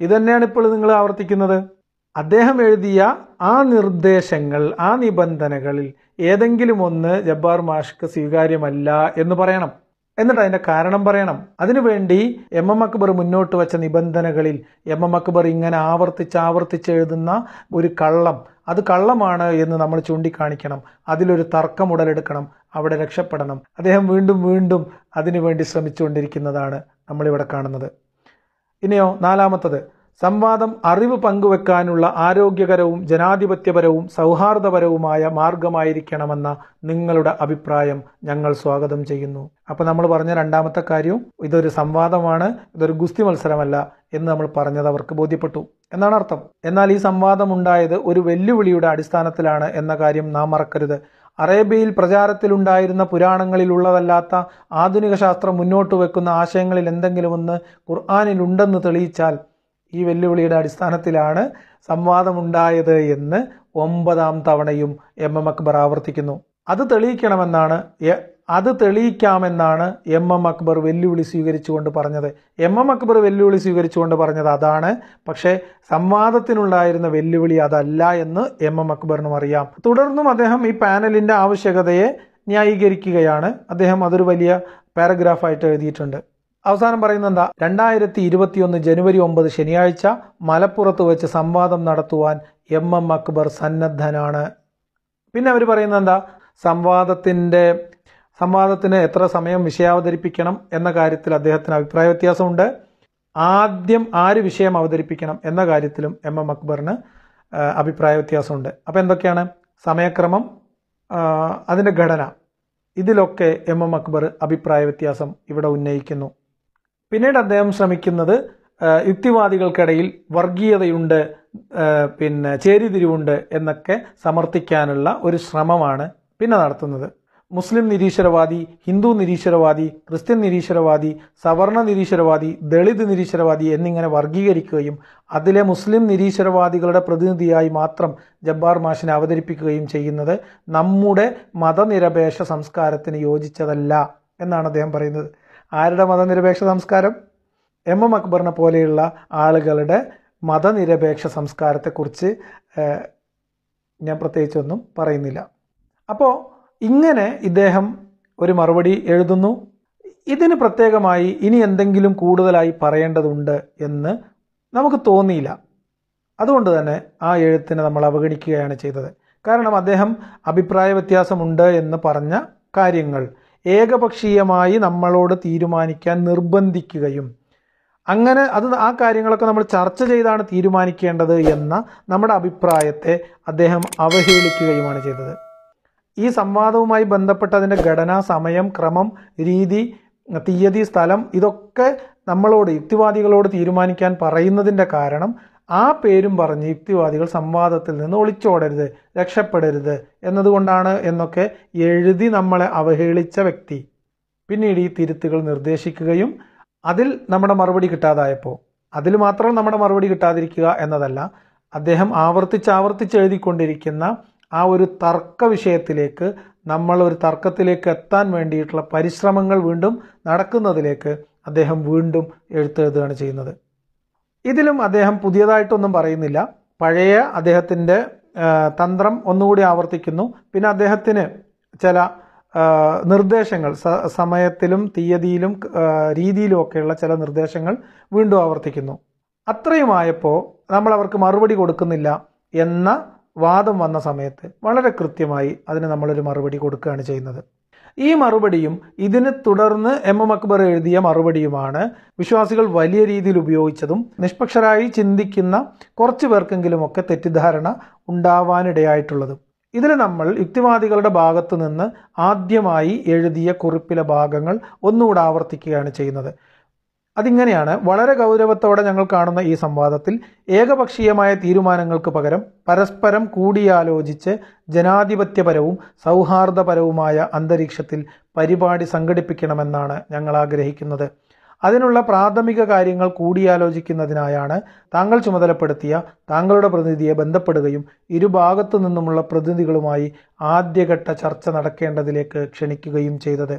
ഇതുതന്നെയാണ് ഇപ്പോൾ നിങ്ങൾ ആവർത്തിക്കുന്നത് അദ്ദേഹം എഴുതിയ ആ നിർദ്ദേശങ്ങൾ ആ നിബന്ധനകളിൽ ഏതെങ്കിലും ഒന്ന് ജബ്ബാർ മാഷ്ക്ക് സ്വീകാര്യമല്ല എന്ന് പറയണം എന്നിട്ട് അതിൻ്റെ കാരണം പറയണം അതിനുവേണ്ടി എം എം അക്ബർ മുന്നോട്ട് വച്ച നിബന്ധനകളിൽ എം എം അക്ബർ ഇങ്ങനെ ആവർത്തിച്ച് ആവർത്തിച്ച് എഴുതുന്ന ഒരു കള്ളം അത് കള്ളമാണ് എന്ന് നമ്മൾ ചൂണ്ടിക്കാണിക്കണം അതിലൊരു തർക്കം ഉടലെടുക്കണം അവിടെ രക്ഷപ്പെടണം അദ്ദേഹം വീണ്ടും വീണ്ടും അതിനുവേണ്ടി ശ്രമിച്ചുകൊണ്ടിരിക്കുന്നതാണ് നമ്മളിവിടെ കാണുന്നത് ഇനിയോ നാലാമത്തത് സംവാദം അറിവ് പങ്കുവെക്കാനുള്ള ആരോഗ്യകരവും ജനാധിപത്യപരവും സൗഹാർദ്ദപരവുമായ മാർഗമായിരിക്കണമെന്ന നിങ്ങളുടെ അഭിപ്രായം ഞങ്ങൾ സ്വാഗതം ചെയ്യുന്നു അപ്പോൾ നമ്മൾ പറഞ്ഞ രണ്ടാമത്തെ കാര്യവും ഇതൊരു സംവാദമാണ് ഇതൊരു ഗുസ്തി മത്സരമല്ല എന്ന് നമ്മൾ പറഞ്ഞത് അവർക്ക് ബോധ്യപ്പെട്ടു എന്നാണ് അർത്ഥം എന്നാൽ ഈ സംവാദം ഉണ്ടായത് ഒരു വെല്ലുവിളിയുടെ അടിസ്ഥാനത്തിലാണ് എന്ന കാര്യം നാം മറക്കരുത് അറേബ്യയിൽ പ്രചാരത്തിലുണ്ടായിരുന്ന പുരാണങ്ങളിലുള്ളതല്ലാത്ത ആധുനിക ശാസ്ത്രം മുന്നോട്ട് വെക്കുന്ന ആശയങ്ങളിൽ എന്തെങ്കിലുമൊന്ന് ഖുർആാനിലുണ്ടെന്ന് തെളിയിച്ചാൽ ഈ വെല്ലുവിളിയുടെ അടിസ്ഥാനത്തിലാണ് സംവാദമുണ്ടായത് എന്ന് ഒമ്പതാം തവണയും എം എം അക്ബർ ആവർത്തിക്കുന്നു അത് തെളിയിക്കണമെന്നാണ് അത് തെളിയിക്കാമെന്നാണ് എം എം അക്ബർ വെല്ലുവിളി സ്വീകരിച്ചുകൊണ്ട് പറഞ്ഞത് എം എം അക്ബർ വെല്ലുവിളി സ്വീകരിച്ചുകൊണ്ട് പറഞ്ഞത് അതാണ് പക്ഷേ സംവാദത്തിനുണ്ടായിരുന്ന വെല്ലുവിളി അതല്ല എന്ന് എം എം അക്ബറിനും അറിയാം തുടർന്നും അദ്ദേഹം ഈ പാനലിൻ്റെ ആവശ്യകതയെ ന്യായീകരിക്കുകയാണ് അദ്ദേഹം അതൊരു വലിയ പാരഗ്രാഫായിട്ട് എഴുതിയിട്ടുണ്ട് അവസാനം പറയുന്നത് എന്താ രണ്ടായിരത്തി ഇരുപത്തിയൊന്ന് ജനുവരി ഒമ്പത് ശനിയാഴ്ച മലപ്പുറത്ത് വെച്ച് സംവാദം നടത്തുവാൻ എം എം അക്ബർ സന്നദ്ധനാണ് പിന്നെ അവർ പറയുന്നത് എന്താ സംവാദത്തിൻ്റെ സംവാദത്തിന് എത്ര സമയം വിഷയാവതരിപ്പിക്കണം എന്ന കാര്യത്തിൽ അദ്ദേഹത്തിന് അഭിപ്രായ വ്യത്യാസമുണ്ട് ആദ്യം ആര് വിഷയം അവതരിപ്പിക്കണം എന്ന കാര്യത്തിലും എം എം അക്ബറിന് അഭിപ്രായ വ്യത്യാസമുണ്ട് അപ്പോൾ എന്തൊക്കെയാണ് സമയക്രമം അതിൻ്റെ ഘടന ഇതിലൊക്കെ എം എം അക്ബർ അഭിപ്രായ വ്യത്യാസം ഇവിടെ ഉന്നയിക്കുന്നു പിന്നീട് അദ്ദേഹം ശ്രമിക്കുന്നത് യുക്തിവാദികൾക്കിടയിൽ വർഗീയതയുണ്ട് പിന്നെ ചേരിതിരിവുണ്ട് എന്നൊക്കെ സമർത്ഥിക്കാനുള്ള ഒരു ശ്രമമാണ് പിന്നെ നടത്തുന്നത് മുസ്ലിം നിരീശ്വരവാദി ഹിന്ദു നിരീശ്വരവാദി ക്രിസ്ത്യൻ നിരീശ്വരവാദി സവർണ നിരീശ്വരവാദി ദളിത് നിരീശ്വരവാദി എന്നിങ്ങനെ വർഗീകരിക്കുകയും അതിലെ മുസ്ലിം നിരീശ്വരവാദികളുടെ പ്രതിനിധിയായി മാത്രം ജബ്ബാർ മാഷിനെ അവതരിപ്പിക്കുകയും ചെയ്യുന്നത് നമ്മുടെ മതനിരപേക്ഷ സംസ്കാരത്തിന് യോജിച്ചതല്ല എന്നാണ് അദ്ദേഹം പറയുന്നത് ആരുടെ മതനിരപേക്ഷ സംസ്കാരം എം എം അക്ബറിനെ പോലെയുള്ള ആളുകളുടെ മതനിരപേക്ഷ സംസ്കാരത്തെക്കുറിച്ച് ഞാൻ പ്രത്യേകിച്ചൊന്നും പറയുന്നില്ല അപ്പോൾ ഇങ്ങനെ ഇദ്ദേഹം ഒരു മറുപടി എഴുതുന്നു ഇതിന് പ്രത്യേകമായി ഇനി എന്തെങ്കിലും കൂടുതലായി പറയേണ്ടതുണ്ട് എന്ന് നമുക്ക് തോന്നിയില്ല അതുകൊണ്ട് തന്നെ ആ എഴുത്തിനെ നമ്മൾ അവഗണിക്കുകയാണ് ചെയ്തത് കാരണം അദ്ദേഹം അഭിപ്രായ വ്യത്യാസമുണ്ട് എന്ന് പറഞ്ഞ കാര്യങ്ങൾ ഏകപക്ഷീയമായി നമ്മളോട് തീരുമാനിക്കാൻ നിർബന്ധിക്കുകയും അങ്ങനെ അത് ആ കാര്യങ്ങളൊക്കെ നമ്മൾ ചർച്ച ചെയ്താണ് തീരുമാനിക്കേണ്ടത് എന്ന നമ്മുടെ അഭിപ്രായത്തെ അദ്ദേഹം അവഹേളിക്കുകയുമാണ് ചെയ്തത് ഈ സംവാദവുമായി ബന്ധപ്പെട്ട് അതിൻ്റെ ഘടന സമയം ക്രമം രീതി തീയതി സ്ഥലം ഇതൊക്കെ നമ്മളോട് യുക്തിവാദികളോട് തീരുമാനിക്കാൻ പറയുന്നതിൻ്റെ കാരണം ആ പേരും പറഞ്ഞ് യുക്തിവാദികൾ സംവാദത്തിൽ നിന്ന് ഒളിച്ചോടരുത് രക്ഷപ്പെടരുത് എന്നതുകൊണ്ടാണ് എന്നൊക്കെ എഴുതി നമ്മളെ അവഹേളിച്ച വ്യക്തി പിന്നീട് ഈ തിരുത്തുകൾ നിർദ്ദേശിക്കുകയും അതിൽ നമ്മുടെ മറുപടി കിട്ടാതായപ്പോൾ അതിൽ മാത്രം നമ്മുടെ മറുപടി കിട്ടാതിരിക്കുക എന്നതല്ല അദ്ദേഹം ആവർത്തിച്ച് ആവർത്തിച്ച് എഴുതിക്കൊണ്ടിരിക്കുന്ന ആ ഒരു തർക്ക വിഷയത്തിലേക്ക് നമ്മൾ ഒരു തർക്കത്തിലേക്ക് എത്താൻ വേണ്ടിയിട്ടുള്ള പരിശ്രമങ്ങൾ വീണ്ടും നടക്കുന്നതിലേക്ക് അദ്ദേഹം വീണ്ടും എഴുത്തെഴുതുകയാണ് ചെയ്യുന്നത് ഇതിലും അദ്ദേഹം പുതിയതായിട്ടൊന്നും പറയുന്നില്ല പഴയ അദ്ദേഹത്തിൻ്റെ തന്ത്രം ഒന്നുകൂടി ആവർത്തിക്കുന്നു പിന്നെ അദ്ദേഹത്തിന് ചില നിർദ്ദേശങ്ങൾ സമയത്തിലും തീയതിയിലും രീതിയിലും ഒക്കെയുള്ള ചില നിർദ്ദേശങ്ങൾ വീണ്ടും ആവർത്തിക്കുന്നു അത്രയുമായപ്പോൾ നമ്മൾ അവർക്ക് മറുപടി കൊടുക്കുന്നില്ല എന്ന വാദം വന്ന സമയത്ത് വളരെ കൃത്യമായി അതിന് നമ്മളൊരു മറുപടി കൊടുക്കുകയാണ് ചെയ്യുന്നത് ഈ മറുപടിയും ഇതിനെ തുടർന്ന് എം എം അക്ബർ എഴുതിയ മറുപടിയുമാണ് വിശ്വാസികൾ വലിയ രീതിയിൽ ഉപയോഗിച്ചതും നിഷ്പക്ഷരായി ചിന്തിക്കുന്ന കുറച്ച് പേർക്കെങ്കിലുമൊക്കെ തെറ്റിദ്ധാരണ ഉണ്ടാവാനിടയായിട്ടുള്ളതും ഇതിൽ നമ്മൾ യുക്തിവാദികളുടെ ഭാഗത്തു നിന്ന് ആദ്യമായി എഴുതിയ കുറിപ്പിലെ ഭാഗങ്ങൾ ഒന്നുകൂടെ ആവർത്തിക്കുകയാണ് ചെയ്യുന്നത് അതിങ്ങനെയാണ് വളരെ ഗൗരവത്തോടെ ഞങ്ങൾ കാണുന്ന ഈ സംവാദത്തിൽ ഏകപക്ഷീയമായ തീരുമാനങ്ങൾക്ക് പകരം പരസ്പരം കൂടിയാലോചിച്ച് ജനാധിപത്യപരവും സൗഹാർദ്ദപരവുമായ അന്തരീക്ഷത്തിൽ പരിപാടി സംഘടിപ്പിക്കണമെന്നാണ് ഞങ്ങൾ ആഗ്രഹിക്കുന്നത് അതിനുള്ള പ്രാഥമിക കാര്യങ്ങൾ കൂടിയാലോചിക്കുന്നതിനായാണ് താങ്കൾ ചുമതലപ്പെടുത്തിയ താങ്കളുടെ പ്രതിനിധിയെ ബന്ധപ്പെടുകയും ഇരുഭാഗത്തു നിന്നുമുള്ള പ്രതിനിധികളുമായി ആദ്യഘട്ട ചർച്ച നടക്കേണ്ടതിലേക്ക് ക്ഷണിക്കുകയും ചെയ്തത്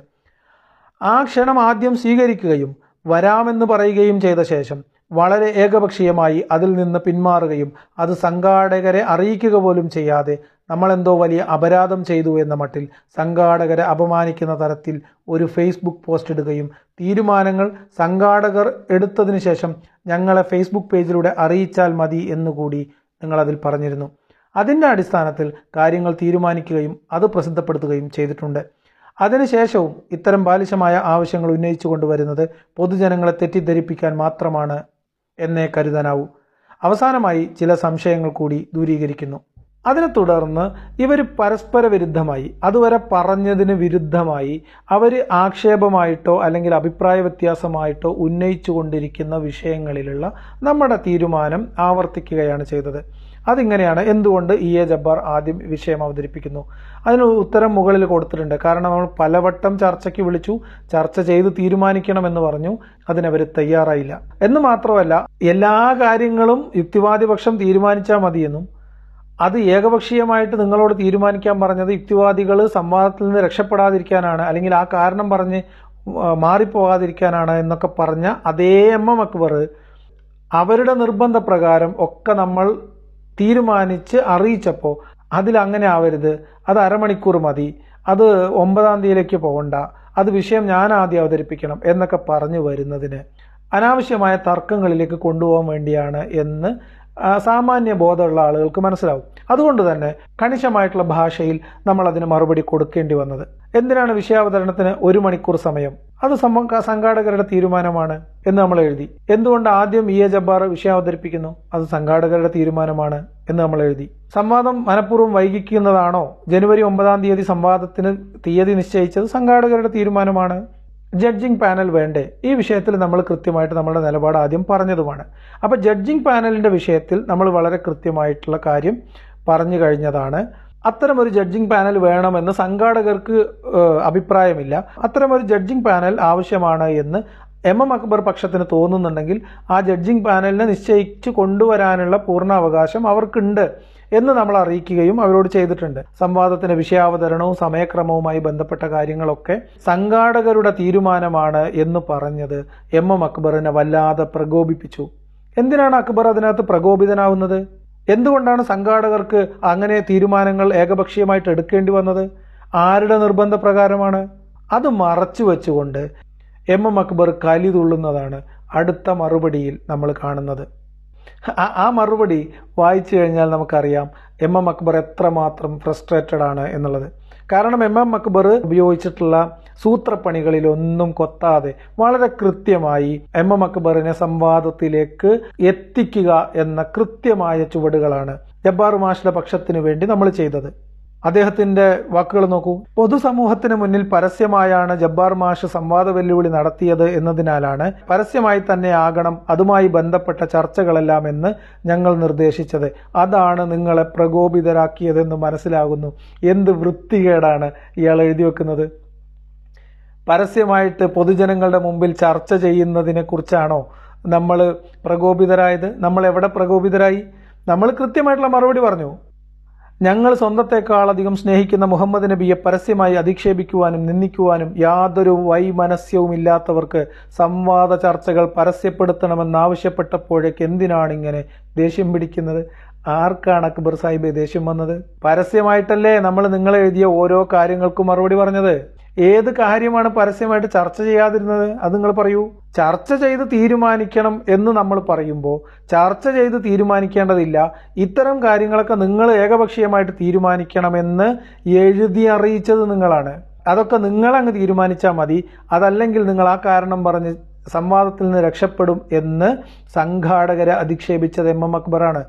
ആ ക്ഷണം ആദ്യം സ്വീകരിക്കുകയും വരാമെന്ന് പറയുകയും ചെയ്ത ശേഷം വളരെ ഏകപക്ഷീയമായി അതിൽ നിന്ന് പിന്മാറുകയും അത് സംഘാടകരെ അറിയിക്കുക പോലും ചെയ്യാതെ നമ്മളെന്തോ വലിയ അപരാധം ചെയ്തു എന്ന മട്ടിൽ സംഘാടകരെ അപമാനിക്കുന്ന തരത്തിൽ ഒരു ഫേസ്ബുക്ക് പോസ്റ്റ് ഇടുകയും തീരുമാനങ്ങൾ സംഘാടകർ എടുത്തതിന് ശേഷം ഞങ്ങളെ ഫേസ്ബുക്ക് പേജിലൂടെ അറിയിച്ചാൽ മതി എന്നുകൂടി നിങ്ങളതിൽ പറഞ്ഞിരുന്നു അതിൻ്റെ അടിസ്ഥാനത്തിൽ കാര്യങ്ങൾ തീരുമാനിക്കുകയും അത് പ്രസിദ്ധപ്പെടുത്തുകയും ചെയ്തിട്ടുണ്ട് അതിനുശേഷവും ഇത്തരം ബാലിശമായ ആവശ്യങ്ങൾ ഉന്നയിച്ചു കൊണ്ടുവരുന്നത് പൊതുജനങ്ങളെ തെറ്റിദ്ധരിപ്പിക്കാൻ മാത്രമാണ് എന്നേ കരുതാനാവൂ അവസാനമായി ചില സംശയങ്ങൾ കൂടി ദൂരീകരിക്കുന്നു അതിനെ തുടർന്ന് ഇവർ പരസ്പര വിരുദ്ധമായി അതുവരെ പറഞ്ഞതിന് വിരുദ്ധമായി അവർ ആക്ഷേപമായിട്ടോ അല്ലെങ്കിൽ അഭിപ്രായ വ്യത്യാസമായിട്ടോ ഉന്നയിച്ചു കൊണ്ടിരിക്കുന്ന വിഷയങ്ങളിലുള്ള നമ്മുടെ തീരുമാനം ആവർത്തിക്കുകയാണ് ചെയ്തത് അതിങ്ങനെയാണ് എന്തുകൊണ്ട് ഇ എ ജബ്ബാർ ആദ്യം വിഷയം അവതരിപ്പിക്കുന്നു അതിന് ഉത്തരം മുകളിൽ കൊടുത്തിട്ടുണ്ട് കാരണം നമ്മൾ പലവട്ടം ചർച്ചയ്ക്ക് വിളിച്ചു ചർച്ച ചെയ്ത് തീരുമാനിക്കണം എന്ന് പറഞ്ഞു അതിനവർ തയ്യാറായില്ല എന്ന് മാത്രമല്ല എല്ലാ കാര്യങ്ങളും യുക്തിവാദിപക്ഷം തീരുമാനിച്ചാൽ മതിയെന്നും അത് ഏകപക്ഷീയമായിട്ട് നിങ്ങളോട് തീരുമാനിക്കാൻ പറഞ്ഞത് യുക്തിവാദികൾ സംവാദത്തിൽ നിന്ന് രക്ഷപ്പെടാതിരിക്കാനാണ് അല്ലെങ്കിൽ ആ കാരണം പറഞ്ഞ് മാറിപ്പോകാതിരിക്കാനാണ് എന്നൊക്കെ പറഞ്ഞ അതേ എം എം അക്ബർ അവരുടെ നിർബന്ധപ്രകാരം ഒക്കെ നമ്മൾ തീരുമാനിച്ച് അറിയിച്ചപ്പോൾ അതിൽ അങ്ങനെ ആവരുത് അത് അരമണിക്കൂർ മതി അത് ഒമ്പതാം തീയതിയിലേക്ക് പോകണ്ട അത് വിഷയം ഞാൻ ആദ്യം അവതരിപ്പിക്കണം എന്നൊക്കെ പറഞ്ഞു വരുന്നതിന് അനാവശ്യമായ തർക്കങ്ങളിലേക്ക് കൊണ്ടുപോകാൻ വേണ്ടിയാണ് എന്ന് സാമാന്യ ബോധമുള്ള ആളുകൾക്ക് മനസ്സിലാവും അതുകൊണ്ട് തന്നെ കണിശമായിട്ടുള്ള ഭാഷയിൽ നമ്മൾ അതിന് മറുപടി കൊടുക്കേണ്ടി വന്നത് എന്തിനാണ് വിഷയാവതരണത്തിന് ഒരു മണിക്കൂർ സമയം അത് സംഘാടകരുടെ തീരുമാനമാണ് എന്ന് നമ്മൾ എഴുതി എന്തുകൊണ്ട് ആദ്യം ഇ എ ജബ്ബാർ വിഷയം അവതരിപ്പിക്കുന്നു അത് സംഘാടകരുടെ തീരുമാനമാണ് എന്ന് നമ്മൾ എഴുതി സംവാദം മനഃപൂർവ്വം വൈകിക്കുന്നതാണോ ജനുവരി ഒമ്പതാം തീയതി സംവാദത്തിന് തീയതി നിശ്ചയിച്ചത് സംഘാടകരുടെ തീരുമാനമാണ് ജഡ്ജിംഗ് പാനൽ വേണ്ടേ ഈ വിഷയത്തിൽ നമ്മൾ കൃത്യമായിട്ട് നമ്മുടെ നിലപാട് ആദ്യം പറഞ്ഞതുമാണ് അപ്പോൾ ജഡ്ജിംഗ് പാനലിൻ്റെ വിഷയത്തിൽ നമ്മൾ വളരെ കൃത്യമായിട്ടുള്ള കാര്യം പറഞ്ഞു കഴിഞ്ഞതാണ് അത്തരമൊരു ജഡ്ജിംഗ് പാനൽ വേണമെന്ന് സംഘാടകർക്ക് അഭിപ്രായമില്ല അത്തരമൊരു ജഡ്ജിംഗ് പാനൽ ആവശ്യമാണ് എന്ന് എം എം അക്ബർ പക്ഷത്തിന് തോന്നുന്നുണ്ടെങ്കിൽ ആ ജഡ്ജിംഗ് പാനലിനെ നിശ്ചയിച്ച് കൊണ്ടുവരാനുള്ള പൂർണ്ണ അവകാശം അവർക്കുണ്ട് എന്ന് നമ്മൾ അറിയിക്കുകയും അവരോട് ചെയ്തിട്ടുണ്ട് സംവാദത്തിന്റെ വിഷയാവതരണവും സമയക്രമവുമായി ബന്ധപ്പെട്ട കാര്യങ്ങളൊക്കെ സംഘാടകരുടെ തീരുമാനമാണ് എന്ന് പറഞ്ഞത് എം എം അക്ബറിനെ വല്ലാതെ പ്രകോപിപ്പിച്ചു എന്തിനാണ് അക്ബർ അതിനകത്ത് പ്രകോപിതനാവുന്നത് എന്തുകൊണ്ടാണ് സംഘാടകർക്ക് അങ്ങനെ തീരുമാനങ്ങൾ ഏകപക്ഷീയമായിട്ട് എടുക്കേണ്ടി വന്നത് ആരുടെ നിർബന്ധപ്രകാരമാണ് അത് മറച്ചു വെച്ചുകൊണ്ട് എം എം അക്ബർ കലി തുള്ളുന്നതാണ് അടുത്ത മറുപടിയിൽ നമ്മൾ കാണുന്നത് ആ മറുപടി വായിച്ചു കഴിഞ്ഞാൽ നമുക്കറിയാം എം എം അക്ബർ എത്രമാത്രം ഫ്രസ്ട്രേറ്റഡ് ആണ് എന്നുള്ളത് കാരണം എം എം അക്ബർ ഉപയോഗിച്ചിട്ടുള്ള സൂത്രപ്പണികളിലൊന്നും കൊത്താതെ വളരെ കൃത്യമായി എം എം അക്ബറിനെ സംവാദത്തിലേക്ക് എത്തിക്കുക എന്ന കൃത്യമായ ചുവടുകളാണ് ജബ്ബാർ മാഷിന്റെ പക്ഷത്തിനു വേണ്ടി നമ്മൾ ചെയ്തത് അദ്ദേഹത്തിന്റെ വാക്കുകൾ നോക്കൂ പൊതുസമൂഹത്തിന് മുന്നിൽ പരസ്യമായാണ് ജബ്ബാർ മാഷ് സംവാദ വെല്ലുവിളി നടത്തിയത് എന്നതിനാലാണ് പരസ്യമായി തന്നെ ആകണം അതുമായി ബന്ധപ്പെട്ട ചർച്ചകളെല്ലാം എന്ന് ഞങ്ങൾ നിർദ്ദേശിച്ചത് അതാണ് നിങ്ങളെ പ്രകോപിതരാക്കിയതെന്ന് മനസ്സിലാകുന്നു എന്ത് വൃത്തികേടാണ് ഇയാൾ എഴുതി വെക്കുന്നത് പരസ്യമായിട്ട് പൊതുജനങ്ങളുടെ മുമ്പിൽ ചർച്ച ചെയ്യുന്നതിനെക്കുറിച്ചാണോ നമ്മൾ പ്രകോപിതരായത് നമ്മൾ എവിടെ പ്രകോപിതരായി നമ്മൾ കൃത്യമായിട്ടുള്ള മറുപടി പറഞ്ഞു ഞങ്ങൾ സ്വന്തത്തെക്കാളധികം സ്നേഹിക്കുന്ന മുഹമ്മദ് നബിയെ പരസ്യമായി അധിക്ഷേപിക്കുവാനും നിന്ദിക്കുവാനും യാതൊരു ഇല്ലാത്തവർക്ക് സംവാദ ചർച്ചകൾ പരസ്യപ്പെടുത്തണമെന്നാവശ്യപ്പെട്ടപ്പോഴേക്ക് എന്തിനാണ് ഇങ്ങനെ ദേഷ്യം പിടിക്കുന്നത് ആർക്കാണ് അക്ബർ സാഹിബ് ദേഷ്യം വന്നത് പരസ്യമായിട്ടല്ലേ നമ്മൾ നിങ്ങൾ എഴുതിയ ഓരോ കാര്യങ്ങൾക്കും മറുപടി പറഞ്ഞത് ഏത് കാര്യമാണ് പരസ്യമായിട്ട് ചർച്ച ചെയ്യാതിരുന്നത് അത് നിങ്ങൾ പറയൂ ചർച്ച ചെയ്ത് തീരുമാനിക്കണം എന്ന് നമ്മൾ പറയുമ്പോൾ ചർച്ച ചെയ്ത് തീരുമാനിക്കേണ്ടതില്ല ഇത്തരം കാര്യങ്ങളൊക്കെ നിങ്ങൾ ഏകപക്ഷീയമായിട്ട് തീരുമാനിക്കണമെന്ന് എഴുതി അറിയിച്ചത് നിങ്ങളാണ് അതൊക്കെ നിങ്ങളങ്ങ് തീരുമാനിച്ചാൽ മതി അതല്ലെങ്കിൽ നിങ്ങൾ ആ കാരണം പറഞ്ഞ് സംവാദത്തിൽ നിന്ന് രക്ഷപ്പെടും എന്ന് സംഘാടകരെ അധിക്ഷേപിച്ചത് എം എം അക്ബറാണ്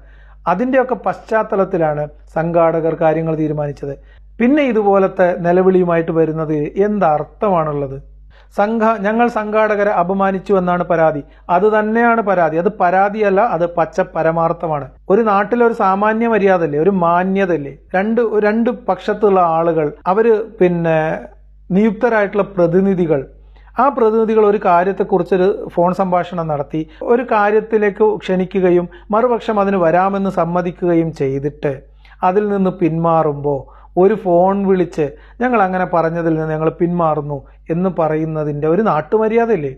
അതിൻ്റെയൊക്കെ പശ്ചാത്തലത്തിലാണ് സംഘാടകർ കാര്യങ്ങൾ തീരുമാനിച്ചത് പിന്നെ ഇതുപോലത്തെ നിലവിളിയുമായിട്ട് വരുന്നത് എന്തർത്ഥമാണുള്ളത് സംഘ ഞങ്ങൾ സംഘാടകരെ അപമാനിച്ചു എന്നാണ് പരാതി അത് തന്നെയാണ് പരാതി അത് പരാതിയല്ല അത് പച്ച പരമാർത്ഥമാണ് ഒരു നാട്ടിലെ ഒരു സാമാന്യ മര്യാദല്ലേ ഒരു മാന്യതല്ലേ രണ്ട് രണ്ട് പക്ഷത്തുള്ള ആളുകൾ അവര് പിന്നെ നിയുക്തരായിട്ടുള്ള പ്രതിനിധികൾ ആ പ്രതിനിധികൾ ഒരു കാര്യത്തെക്കുറിച്ചൊരു ഫോൺ സംഭാഷണം നടത്തി ഒരു കാര്യത്തിലേക്ക് ക്ഷണിക്കുകയും മറുപക്ഷം അതിന് വരാമെന്ന് സമ്മതിക്കുകയും ചെയ്തിട്ട് അതിൽ നിന്ന് പിന്മാറുമ്പോൾ ഒരു ഫോൺ വിളിച്ച് ഞങ്ങൾ അങ്ങനെ പറഞ്ഞതിൽ നിന്ന് ഞങ്ങൾ പിന്മാറുന്നു എന്ന് പറയുന്നതിൻ്റെ ഒരു നാട്ടുമര്യാദയില്ലേ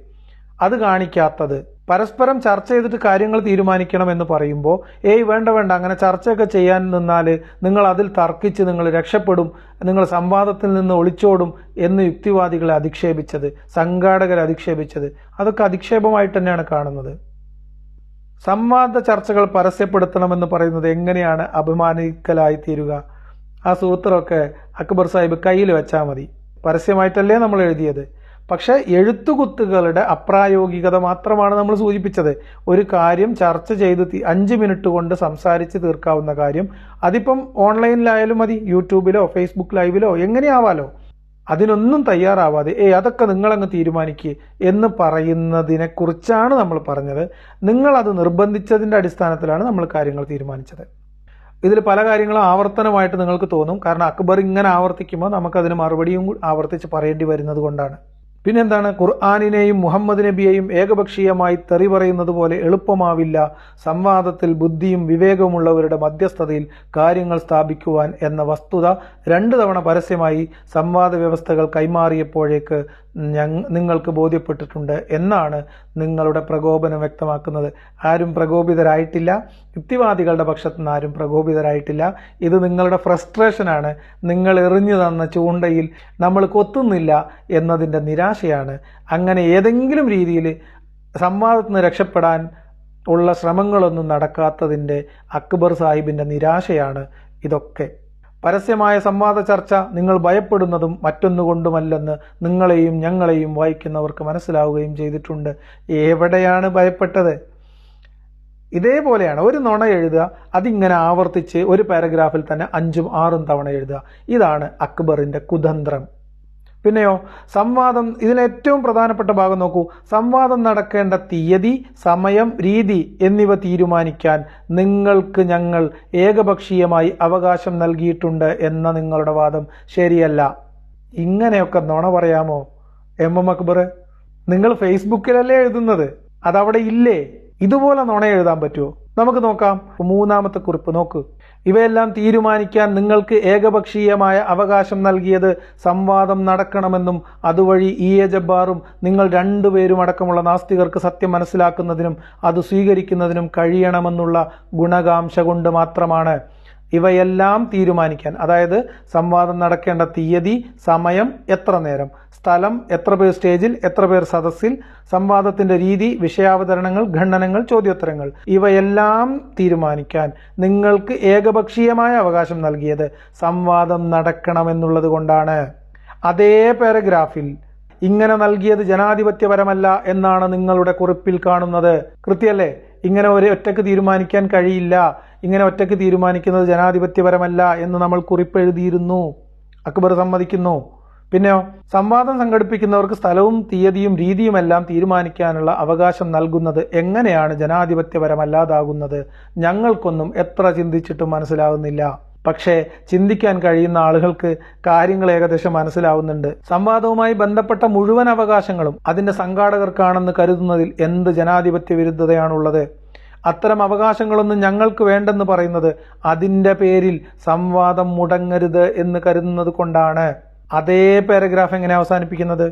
അത് കാണിക്കാത്തത് പരസ്പരം ചർച്ച ചെയ്തിട്ട് കാര്യങ്ങൾ തീരുമാനിക്കണം എന്ന് പറയുമ്പോൾ ഏയ് വേണ്ട വേണ്ട അങ്ങനെ ചർച്ചയൊക്കെ ചെയ്യാൻ നിന്നാൽ നിങ്ങൾ അതിൽ തർക്കിച്ച് നിങ്ങൾ രക്ഷപ്പെടും നിങ്ങൾ സംവാദത്തിൽ നിന്ന് ഒളിച്ചോടും എന്ന് യുക്തിവാദികളെ അധിക്ഷേപിച്ചത് സംഘാടകരെ അധിക്ഷേപിച്ചത് അതൊക്കെ അധിക്ഷേപമായിട്ട് തന്നെയാണ് കാണുന്നത് സംവാദ ചർച്ചകൾ പരസ്യപ്പെടുത്തണമെന്ന് പറയുന്നത് എങ്ങനെയാണ് അപമാനിക്കലായി തീരുക ആ സൂത്രമൊക്കെ അക്ബർ സാഹിബ് കയ്യിൽ വെച്ചാൽ മതി പരസ്യമായിട്ടല്ലേ നമ്മൾ എഴുതിയത് പക്ഷേ എഴുത്തുകുത്തുകളുടെ അപ്രായോഗികത മാത്രമാണ് നമ്മൾ സൂചിപ്പിച്ചത് ഒരു കാര്യം ചർച്ച ചെയ്ത് അഞ്ച് മിനിറ്റ് കൊണ്ട് സംസാരിച്ച് തീർക്കാവുന്ന കാര്യം അതിപ്പം ഓൺലൈനിലായാലും മതി യൂട്യൂബിലോ ഫേസ്ബുക്ക് ലൈവിലോ എങ്ങനെയാവാലോ അതിനൊന്നും തയ്യാറാവാതെ ഏയ് അതൊക്കെ നിങ്ങളങ്ങ് തീരുമാനിക്കുക എന്ന് പറയുന്നതിനെക്കുറിച്ചാണ് നമ്മൾ പറഞ്ഞത് നിങ്ങളത് നിർബന്ധിച്ചതിൻ്റെ അടിസ്ഥാനത്തിലാണ് നമ്മൾ കാര്യങ്ങൾ തീരുമാനിച്ചത് ഇതിൽ പല കാര്യങ്ങളും ആവർത്തനമായിട്ട് നിങ്ങൾക്ക് തോന്നും കാരണം അക്ബർ ഇങ്ങനെ ആവർത്തിക്കുമ്പോൾ നമുക്കതിന് മറുപടിയും ആവർത്തിച്ച് പറയേണ്ടി വരുന്നത് കൊണ്ടാണ് പിന്നെന്താണ് ഖുർആാനിനെയും മുഹമ്മദ് നബിയെയും ഏകപക്ഷീയമായി തെറി പറയുന്നത് പോലെ എളുപ്പമാവില്ല സംവാദത്തിൽ ബുദ്ധിയും വിവേകവുമുള്ളവരുടെ മധ്യസ്ഥതയിൽ കാര്യങ്ങൾ സ്ഥാപിക്കുവാൻ എന്ന വസ്തുത രണ്ട് തവണ പരസ്യമായി സംവാദ വ്യവസ്ഥകൾ കൈമാറിയപ്പോഴേക്ക് നിങ്ങൾക്ക് ബോധ്യപ്പെട്ടിട്ടുണ്ട് എന്നാണ് നിങ്ങളുടെ പ്രകോപനം വ്യക്തമാക്കുന്നത് ആരും പ്രകോപിതരായിട്ടില്ല യുക്തിവാദികളുടെ പക്ഷത്തു നിന്ന് ആരും പ്രകോപിതരായിട്ടില്ല ഇത് നിങ്ങളുടെ ഫ്രസ്ട്രേഷനാണ് നിങ്ങൾ എറിഞ്ഞു തന്ന ചൂണ്ടയിൽ നമ്മൾ കൊത്തുന്നില്ല എന്നതിൻ്റെ നിരാശയാണ് അങ്ങനെ ഏതെങ്കിലും രീതിയിൽ സംവാദത്തിന് രക്ഷപ്പെടാൻ ഉള്ള ശ്രമങ്ങളൊന്നും നടക്കാത്തതിൻ്റെ അക്ബർ സാഹിബിൻ്റെ നിരാശയാണ് ഇതൊക്കെ പരസ്യമായ സംവാദ ചർച്ച നിങ്ങൾ ഭയപ്പെടുന്നതും മറ്റൊന്നുകൊണ്ടുമല്ലെന്ന് നിങ്ങളെയും ഞങ്ങളെയും വായിക്കുന്നവർക്ക് മനസ്സിലാവുകയും ചെയ്തിട്ടുണ്ട് എവിടെയാണ് ഭയപ്പെട്ടത് ഇതേപോലെയാണ് ഒരു നുണ എഴുതുക അതിങ്ങനെ ആവർത്തിച്ച് ഒരു പാരഗ്രാഫിൽ തന്നെ അഞ്ചും ആറും തവണ എഴുതുക ഇതാണ് അക്ബറിൻ്റെ കുതന്ത്രം പിന്നെയോ സംവാദം ഏറ്റവും പ്രധാനപ്പെട്ട ഭാഗം നോക്കൂ സംവാദം നടക്കേണ്ട തീയതി സമയം രീതി എന്നിവ തീരുമാനിക്കാൻ നിങ്ങൾക്ക് ഞങ്ങൾ ഏകപക്ഷീയമായി അവകാശം നൽകിയിട്ടുണ്ട് എന്ന നിങ്ങളുടെ വാദം ശരിയല്ല ഇങ്ങനെയൊക്കെ നുണ പറയാമോ എം എം അക്ബർ നിങ്ങൾ ഫേസ്ബുക്കിലല്ലേ എഴുതുന്നത് അതവിടെ ഇല്ലേ ഇതുപോലെ നുണ എഴുതാൻ പറ്റുമോ നമുക്ക് നോക്കാം മൂന്നാമത്തെ കുറിപ്പ് നോക്ക് ഇവയെല്ലാം തീരുമാനിക്കാൻ നിങ്ങൾക്ക് ഏകപക്ഷീയമായ അവകാശം നൽകിയത് സംവാദം നടക്കണമെന്നും അതുവഴി ഇ എ ജബ്ബാറും നിങ്ങൾ രണ്ടുപേരും അടക്കമുള്ള നാസ്തികർക്ക് സത്യം മനസ്സിലാക്കുന്നതിനും അത് സ്വീകരിക്കുന്നതിനും കഴിയണമെന്നുള്ള ഗുണകാംക്ഷ കൊണ്ട് മാത്രമാണ് ഇവയെല്ലാം തീരുമാനിക്കാൻ അതായത് സംവാദം നടക്കേണ്ട തീയതി സമയം എത്ര നേരം സ്ഥലം എത്ര പേർ സ്റ്റേജിൽ എത്ര പേർ സദസ്സിൽ സംവാദത്തിന്റെ രീതി വിഷയാവതരണങ്ങൾ ഖണ്ഡനങ്ങൾ ചോദ്യോത്തരങ്ങൾ ഇവയെല്ലാം തീരുമാനിക്കാൻ നിങ്ങൾക്ക് ഏകപക്ഷീയമായ അവകാശം നൽകിയത് സംവാദം നടക്കണമെന്നുള്ളത് കൊണ്ടാണ് അതേ പാരഗ്രാഫിൽ ഇങ്ങനെ നൽകിയത് ജനാധിപത്യപരമല്ല എന്നാണ് നിങ്ങളുടെ കുറിപ്പിൽ കാണുന്നത് കൃത്യല്ലേ ഇങ്ങനെ ഒരു ഒറ്റക്ക് തീരുമാനിക്കാൻ കഴിയില്ല ഇങ്ങനെ ഒറ്റയ്ക്ക് തീരുമാനിക്കുന്നത് ജനാധിപത്യപരമല്ല എന്ന് നമ്മൾ കുറിപ്പെഴുതിയിരുന്നു അക്ബർ സമ്മതിക്കുന്നു പിന്നെ സംവാദം സംഘടിപ്പിക്കുന്നവർക്ക് സ്ഥലവും തീയതിയും രീതിയുമെല്ലാം തീരുമാനിക്കാനുള്ള അവകാശം നൽകുന്നത് എങ്ങനെയാണ് ജനാധിപത്യപരമല്ലാതാകുന്നത് ഞങ്ങൾക്കൊന്നും എത്ര ചിന്തിച്ചിട്ടും മനസ്സിലാകുന്നില്ല പക്ഷേ ചിന്തിക്കാൻ കഴിയുന്ന ആളുകൾക്ക് കാര്യങ്ങൾ ഏകദേശം മനസ്സിലാവുന്നുണ്ട് സംവാദവുമായി ബന്ധപ്പെട്ട മുഴുവൻ അവകാശങ്ങളും അതിന്റെ സംഘാടകർക്കാണെന്ന് കരുതുന്നതിൽ എന്ത് ജനാധിപത്യ വിരുദ്ധതയാണുള്ളത് അത്തരം അവകാശങ്ങളൊന്നും ഞങ്ങൾക്ക് വേണ്ടെന്ന് പറയുന്നത് അതിൻ്റെ പേരിൽ സംവാദം മുടങ്ങരുത് എന്ന് കരുതുന്നത് കൊണ്ടാണ് അതേ പാരഗ്രാഫ് എങ്ങനെ അവസാനിപ്പിക്കുന്നത്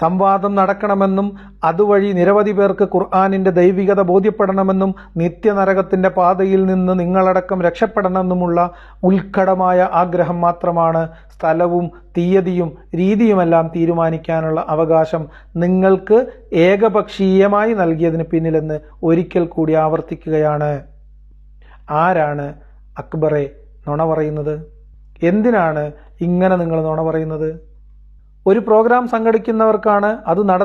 സംവാദം നടക്കണമെന്നും അതുവഴി നിരവധി പേർക്ക് ഖുർആാനിൻ്റെ ദൈവികത ബോധ്യപ്പെടണമെന്നും നിത്യനരകത്തിൻ്റെ പാതയിൽ നിന്ന് നിങ്ങളടക്കം രക്ഷപ്പെടണമെന്നുമുള്ള ഉത്കടമായ ആഗ്രഹം മാത്രമാണ് സ്ഥലവും തീയതിയും രീതിയുമെല്ലാം തീരുമാനിക്കാനുള്ള അവകാശം നിങ്ങൾക്ക് ഏകപക്ഷീയമായി നൽകിയതിന് പിന്നിലെന്ന് ഒരിക്കൽ കൂടി ആവർത്തിക്കുകയാണ് ആരാണ് അക്ബറെ നുണ പറയുന്നത് എന്തിനാണ് ഇങ്ങനെ നിങ്ങൾ നുണ പറയുന്നത് ഒരു പ്രോഗ്രാം സംഘടിക്കുന്നവർക്കാണ് അത് നട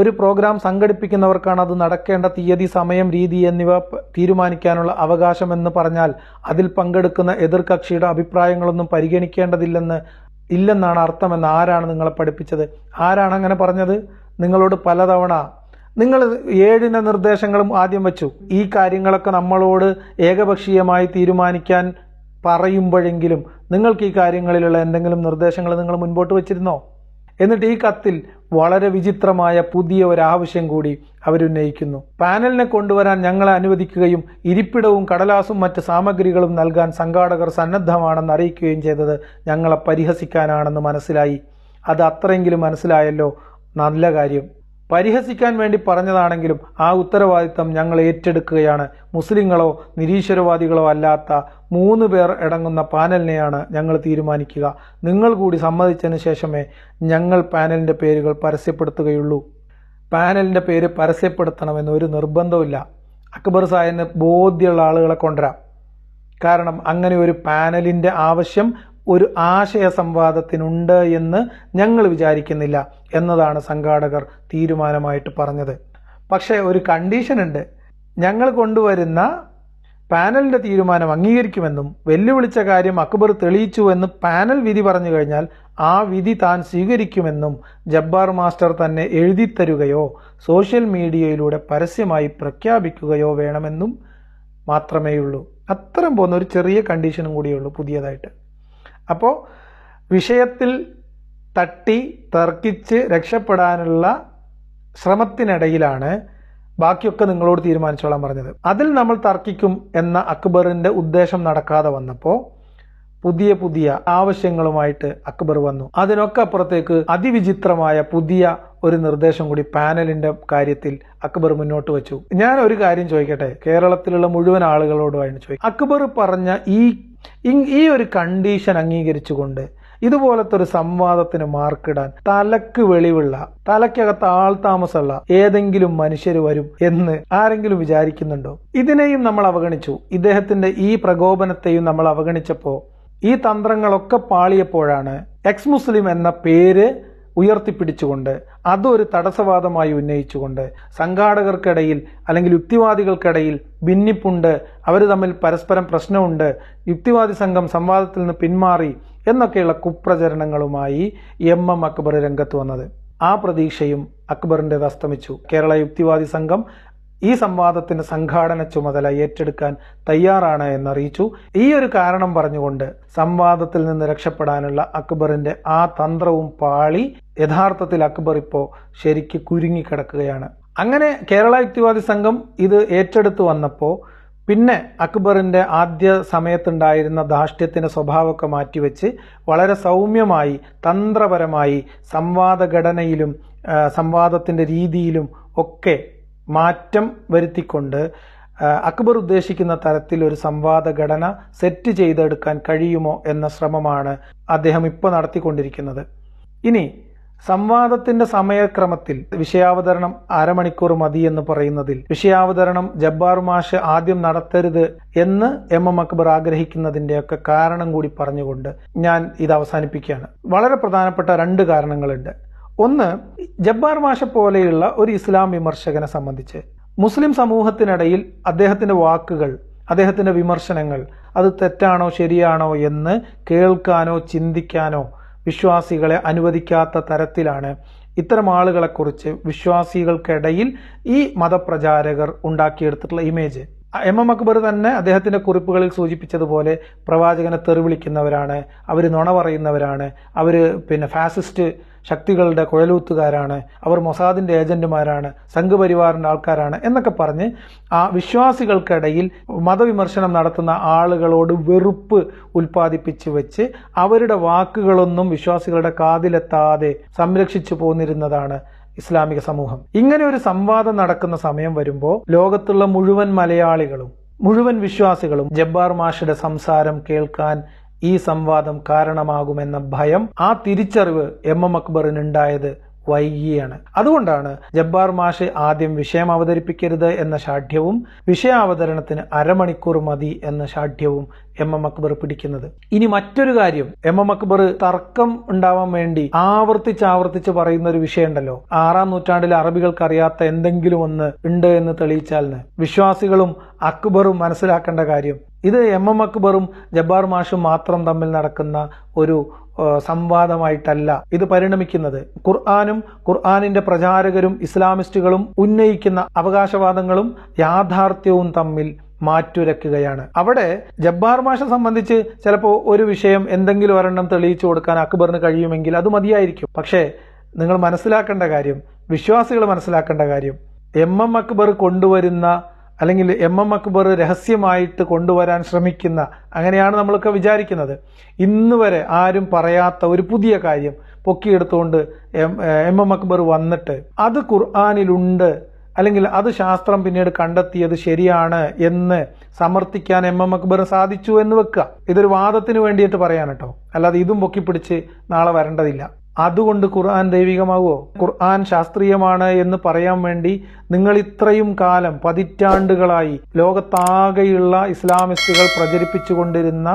ഒരു പ്രോഗ്രാം സംഘടിപ്പിക്കുന്നവർക്കാണ് അത് നടക്കേണ്ട തീയതി സമയം രീതി എന്നിവ തീരുമാനിക്കാനുള്ള അവകാശം എന്ന് പറഞ്ഞാൽ അതിൽ പങ്കെടുക്കുന്ന എതിർകക്ഷിയുടെ അഭിപ്രായങ്ങളൊന്നും പരിഗണിക്കേണ്ടതില്ലെന്ന് ഇല്ലെന്നാണ് അർത്ഥമെന്ന് ആരാണ് നിങ്ങളെ പഠിപ്പിച്ചത് ആരാണ് അങ്ങനെ പറഞ്ഞത് നിങ്ങളോട് പലതവണ നിങ്ങൾ ഏഴിന നിർദ്ദേശങ്ങളും ആദ്യം വെച്ചു ഈ കാര്യങ്ങളൊക്കെ നമ്മളോട് ഏകപക്ഷീയമായി തീരുമാനിക്കാൻ പറയുമ്പോഴെങ്കിലും നിങ്ങൾക്ക് ഈ കാര്യങ്ങളിലുള്ള എന്തെങ്കിലും നിർദ്ദേശങ്ങൾ നിങ്ങൾ മുൻപോട്ട് വെച്ചിരുന്നോ എന്നിട്ട് ഈ കത്തിൽ വളരെ വിചിത്രമായ പുതിയ ആവശ്യം കൂടി അവരുന്നയിക്കുന്നു പാനലിനെ കൊണ്ടുവരാൻ ഞങ്ങളെ അനുവദിക്കുകയും ഇരിപ്പിടവും കടലാസും മറ്റ് സാമഗ്രികളും നൽകാൻ സംഘാടകർ സന്നദ്ധമാണെന്ന് അറിയിക്കുകയും ചെയ്തത് ഞങ്ങളെ പരിഹസിക്കാനാണെന്ന് മനസ്സിലായി അത് അത്രയെങ്കിലും മനസ്സിലായല്ലോ നല്ല കാര്യം പരിഹസിക്കാൻ വേണ്ടി പറഞ്ഞതാണെങ്കിലും ആ ഉത്തരവാദിത്തം ഞങ്ങൾ ഏറ്റെടുക്കുകയാണ് മുസ്ലിങ്ങളോ നിരീശ്വരവാദികളോ അല്ലാത്ത മൂന്ന് പേർ അടങ്ങുന്ന പാനലിനെയാണ് ഞങ്ങൾ തീരുമാനിക്കുക നിങ്ങൾ കൂടി സമ്മതിച്ചതിന് ശേഷമേ ഞങ്ങൾ പാനലിൻ്റെ പേരുകൾ പരസ്യപ്പെടുത്തുകയുള്ളൂ പാനലിൻ്റെ പേര് പരസ്യപ്പെടുത്തണമെന്ന് ഒരു നിർബന്ധമില്ല അക്ബർ സായന് ബോധ്യമുള്ള ആളുകളെ കൊണ്ടുവരാം കാരണം അങ്ങനെ ഒരു പാനലിൻ്റെ ആവശ്യം ഒരു ആശയ സംവാദത്തിനുണ്ട് എന്ന് ഞങ്ങൾ വിചാരിക്കുന്നില്ല എന്നതാണ് സംഘാടകർ തീരുമാനമായിട്ട് പറഞ്ഞത് പക്ഷേ ഒരു കണ്ടീഷൻ ഉണ്ട് ഞങ്ങൾ കൊണ്ടുവരുന്ന പാനലിന്റെ തീരുമാനം അംഗീകരിക്കുമെന്നും വെല്ലുവിളിച്ച കാര്യം അക്ബർ തെളിയിച്ചു എന്ന് പാനൽ വിധി പറഞ്ഞു കഴിഞ്ഞാൽ ആ വിധി താൻ സ്വീകരിക്കുമെന്നും ജബ്ബാർ മാസ്റ്റർ തന്നെ എഴുതിത്തരുകയോ സോഷ്യൽ മീഡിയയിലൂടെ പരസ്യമായി പ്രഖ്യാപിക്കുകയോ വേണമെന്നും മാത്രമേയുള്ളൂ അത്തരം പോകുന്ന ഒരു ചെറിയ കണ്ടീഷനും കൂടിയുള്ളൂ പുതിയതായിട്ട് അപ്പോൾ വിഷയത്തിൽ തട്ടി തർക്കിച്ച് രക്ഷപ്പെടാനുള്ള ശ്രമത്തിനിടയിലാണ് ബാക്കിയൊക്കെ നിങ്ങളോട് തീരുമാനിച്ചോളാൻ പറഞ്ഞത് അതിൽ നമ്മൾ തർക്കിക്കും എന്ന അക്ബറിൻ്റെ ഉദ്ദേശം നടക്കാതെ വന്നപ്പോൾ പുതിയ പുതിയ ആവശ്യങ്ങളുമായിട്ട് അക്ബർ വന്നു അതിനൊക്കെ അപ്പുറത്തേക്ക് അതിവിചിത്രമായ പുതിയ ഒരു നിർദ്ദേശം കൂടി പാനലിന്റെ കാര്യത്തിൽ അക്ബർ മുന്നോട്ട് വെച്ചു ഞാൻ ഒരു കാര്യം ചോദിക്കട്ടെ കേരളത്തിലുള്ള മുഴുവൻ ആളുകളോടുമായിട്ട് ചോദിക്കും അക്ബർ പറഞ്ഞ ഈ ഈ ഒരു കണ്ടീഷൻ അംഗീകരിച്ചുകൊണ്ട് ഇതുപോലത്തെ ഒരു സംവാദത്തിന് മാർക്കിടാൻ തലക്ക് വെളിവുള്ള തലക്കകത്ത് ആൾ താമസമുള്ള ഏതെങ്കിലും മനുഷ്യർ വരും എന്ന് ആരെങ്കിലും വിചാരിക്കുന്നുണ്ടോ ഇതിനെയും നമ്മൾ അവഗണിച്ചു ഇദ്ദേഹത്തിന്റെ ഈ പ്രകോപനത്തെയും നമ്മൾ അവഗണിച്ചപ്പോൾ ഈ തന്ത്രങ്ങളൊക്കെ പാളിയപ്പോഴാണ് എക്സ് മുസ്ലിം എന്ന പേര് ഉയർത്തിപ്പിടിച്ചുകൊണ്ട് അതൊരു തടസ്സവാദമായി ഉന്നയിച്ചുകൊണ്ട് സംഘാടകർക്കിടയിൽ അല്ലെങ്കിൽ യുക്തിവാദികൾക്കിടയിൽ ഭിന്നിപ്പുണ്ട് അവർ തമ്മിൽ പരസ്പരം പ്രശ്നമുണ്ട് യുക്തിവാദി സംഘം സംവാദത്തിൽ നിന്ന് പിന്മാറി എന്നൊക്കെയുള്ള കുപ്രചരണങ്ങളുമായി എം എം അക്ബർ രംഗത്ത് വന്നത് ആ പ്രതീക്ഷയും അക്ബറിന്റെ അസ്തമിച്ചു കേരള യുക്തിവാദി സംഘം ഈ സംവാദത്തിന് സംഘാടന ചുമതല ഏറ്റെടുക്കാൻ തയ്യാറാണ് എന്നറിയിച്ചു ഈ ഒരു കാരണം പറഞ്ഞുകൊണ്ട് സംവാദത്തിൽ നിന്ന് രക്ഷപ്പെടാനുള്ള അക്ബറിന്റെ ആ തന്ത്രവും പാളി യഥാർത്ഥത്തിൽ അക്ബർ ഇപ്പോൾ ശരിക്ക് കുരുങ്ങിക്കിടക്കുകയാണ് അങ്ങനെ കേരള യുക്തിവാദി സംഘം ഇത് ഏറ്റെടുത്തു വന്നപ്പോൾ പിന്നെ അക്ബറിന്റെ ആദ്യ സമയത്തുണ്ടായിരുന്ന ധാഷ്ട്യത്തിൻ്റെ സ്വഭാവമൊക്കെ മാറ്റിവെച്ച് വളരെ സൗമ്യമായി തന്ത്രപരമായി സംവാദഘടനയിലും സംവാദത്തിൻ്റെ രീതിയിലും ഒക്കെ മാറ്റം വരുത്തിക്കൊണ്ട് അക്ബർ ഉദ്ദേശിക്കുന്ന തരത്തിൽ ഒരു സംവാദ ഘടന സെറ്റ് ചെയ്തെടുക്കാൻ കഴിയുമോ എന്ന ശ്രമമാണ് അദ്ദേഹം ഇപ്പോൾ നടത്തിക്കൊണ്ടിരിക്കുന്നത് ഇനി സംവാദത്തിന്റെ സമയക്രമത്തിൽ വിഷയാവതരണം അരമണിക്കൂർ മതി എന്ന് പറയുന്നതിൽ വിഷയാവതരണം ജബ്ബാർ മാഷ് ആദ്യം നടത്തരുത് എന്ന് എം എം അക്ബർ ആഗ്രഹിക്കുന്നതിൻ്റെയൊക്കെ കാരണം കൂടി പറഞ്ഞുകൊണ്ട് ഞാൻ ഇത് അവസാനിപ്പിക്കുകയാണ് വളരെ പ്രധാനപ്പെട്ട രണ്ട് കാരണങ്ങളുണ്ട് ഒന്ന് ജബ്ബാർ മാഷ പോലെയുള്ള ഒരു ഇസ്ലാം വിമർശകനെ സംബന്ധിച്ച് മുസ്ലിം സമൂഹത്തിനിടയിൽ അദ്ദേഹത്തിൻ്റെ വാക്കുകൾ അദ്ദേഹത്തിൻ്റെ വിമർശനങ്ങൾ അത് തെറ്റാണോ ശരിയാണോ എന്ന് കേൾക്കാനോ ചിന്തിക്കാനോ വിശ്വാസികളെ അനുവദിക്കാത്ത തരത്തിലാണ് ഇത്തരം ആളുകളെക്കുറിച്ച് വിശ്വാസികൾക്കിടയിൽ ഈ മതപ്രചാരകർ ഉണ്ടാക്കിയെടുത്തിട്ടുള്ള ഇമേജ് എം എം അക്ബർ തന്നെ അദ്ദേഹത്തിൻ്റെ കുറിപ്പുകളിൽ സൂചിപ്പിച്ചതുപോലെ പ്രവാചകനെ തെറിവിളിക്കുന്നവരാണ് അവർ നുണ പറയുന്നവരാണ് അവർ പിന്നെ ഫാസിസ്റ്റ് ശക്തികളുടെ കുഴലൂത്തുകാരാണ് അവർ മൊസാദിൻ്റെ ഏജൻറ്റുമാരാണ് സംഘപരിവാറിൻ്റെ ആൾക്കാരാണ് എന്നൊക്കെ പറഞ്ഞ് ആ വിശ്വാസികൾക്കിടയിൽ മതവിമർശനം നടത്തുന്ന ആളുകളോട് വെറുപ്പ് ഉൽപ്പാദിപ്പിച്ച് വെച്ച് അവരുടെ വാക്കുകളൊന്നും വിശ്വാസികളുടെ കാതിലെത്താതെ സംരക്ഷിച്ചു പോന്നിരുന്നതാണ് ഇസ്ലാമിക സമൂഹം ഇങ്ങനെ ഒരു സംവാദം നടക്കുന്ന സമയം വരുമ്പോൾ ലോകത്തുള്ള മുഴുവൻ മലയാളികളും മുഴുവൻ വിശ്വാസികളും ജബ്ബാർ മാഷയുടെ സംസാരം കേൾക്കാൻ ഈ സംവാദം കാരണമാകുമെന്ന ഭയം ആ തിരിച്ചറിവ് എം എം അക്ബറിനുണ്ടായത് വൈകിയാണ് അതുകൊണ്ടാണ് ജബ്ബാർ മാഷെ ആദ്യം വിഷയം അവതരിപ്പിക്കരുത് എന്ന ഷാഠ്യവും വിഷയാവതരണത്തിന് അരമണിക്കൂർ മതി എന്ന ഷാഠ്യവും എം എം അക്ബർ പിടിക്കുന്നത് ഇനി മറ്റൊരു കാര്യം എം എം അക്ബർ തർക്കം ഉണ്ടാവാൻ വേണ്ടി ആവർത്തിച്ച് ആവർത്തിച്ച് പറയുന്ന ഒരു വിഷയമുണ്ടല്ലോ ആറാം നൂറ്റാണ്ടിൽ അറബികൾക്ക് അറിയാത്ത എന്തെങ്കിലും ഒന്ന് ഉണ്ട് എന്ന് തെളിയിച്ചാൽ വിശ്വാസികളും അക്ബറും മനസ്സിലാക്കേണ്ട കാര്യം ഇത് എം എം അക്ബറും ജബ്ബാർ മാഷും മാത്രം തമ്മിൽ നടക്കുന്ന ഒരു സംവാദമായിട്ടല്ല ഇത് പരിണമിക്കുന്നത് ഖുർആാനും ഖുർആാനിന്റെ പ്രചാരകരും ഇസ്ലാമിസ്റ്റുകളും ഉന്നയിക്കുന്ന അവകാശവാദങ്ങളും യാഥാർത്ഥ്യവും തമ്മിൽ മാറ്റുരക്കുകയാണ് അവിടെ ജബ്ബാർ മാഷെ സംബന്ധിച്ച് ചിലപ്പോൾ ഒരു വിഷയം എന്തെങ്കിലും ഒരെണ്ണം തെളിയിച്ചു കൊടുക്കാൻ അക്ബറിന് കഴിയുമെങ്കിൽ അത് മതിയായിരിക്കും പക്ഷേ നിങ്ങൾ മനസ്സിലാക്കേണ്ട കാര്യം വിശ്വാസികൾ മനസ്സിലാക്കേണ്ട കാര്യം എം എം അക്ബർ കൊണ്ടുവരുന്ന അല്ലെങ്കിൽ എം എം അക്ബർ രഹസ്യമായിട്ട് കൊണ്ടുവരാൻ ശ്രമിക്കുന്ന അങ്ങനെയാണ് നമ്മളൊക്കെ വിചാരിക്കുന്നത് ഇന്ന് വരെ ആരും പറയാത്ത ഒരു പുതിയ കാര്യം പൊക്കിയെടുത്തുകൊണ്ട് എം എം എം അക്ബർ വന്നിട്ട് അത് ഖുർആാനിലുണ്ട് അല്ലെങ്കിൽ അത് ശാസ്ത്രം പിന്നീട് കണ്ടെത്തിയത് ശരിയാണ് എന്ന് സമർത്ഥിക്കാൻ എം എം അക്ബർ സാധിച്ചു എന്ന് വെക്കുക ഇതൊരു വാദത്തിന് വേണ്ടിയിട്ട് പറയാൻ കേട്ടോ അല്ലാതെ ഇതും പൊക്കിപ്പിടിച്ച് നാളെ വരേണ്ടതില്ല അതുകൊണ്ട് ഖുർആൻ ദൈവികമാകുമോ ഖുർആൻ ശാസ്ത്രീയമാണ് എന്ന് പറയാൻ വേണ്ടി നിങ്ങൾ ഇത്രയും കാലം പതിറ്റാണ്ടുകളായി ലോകത്താകെയുള്ള ഇസ്ലാമിസ്റ്റുകൾ പ്രചരിപ്പിച്ചു കൊണ്ടിരുന്ന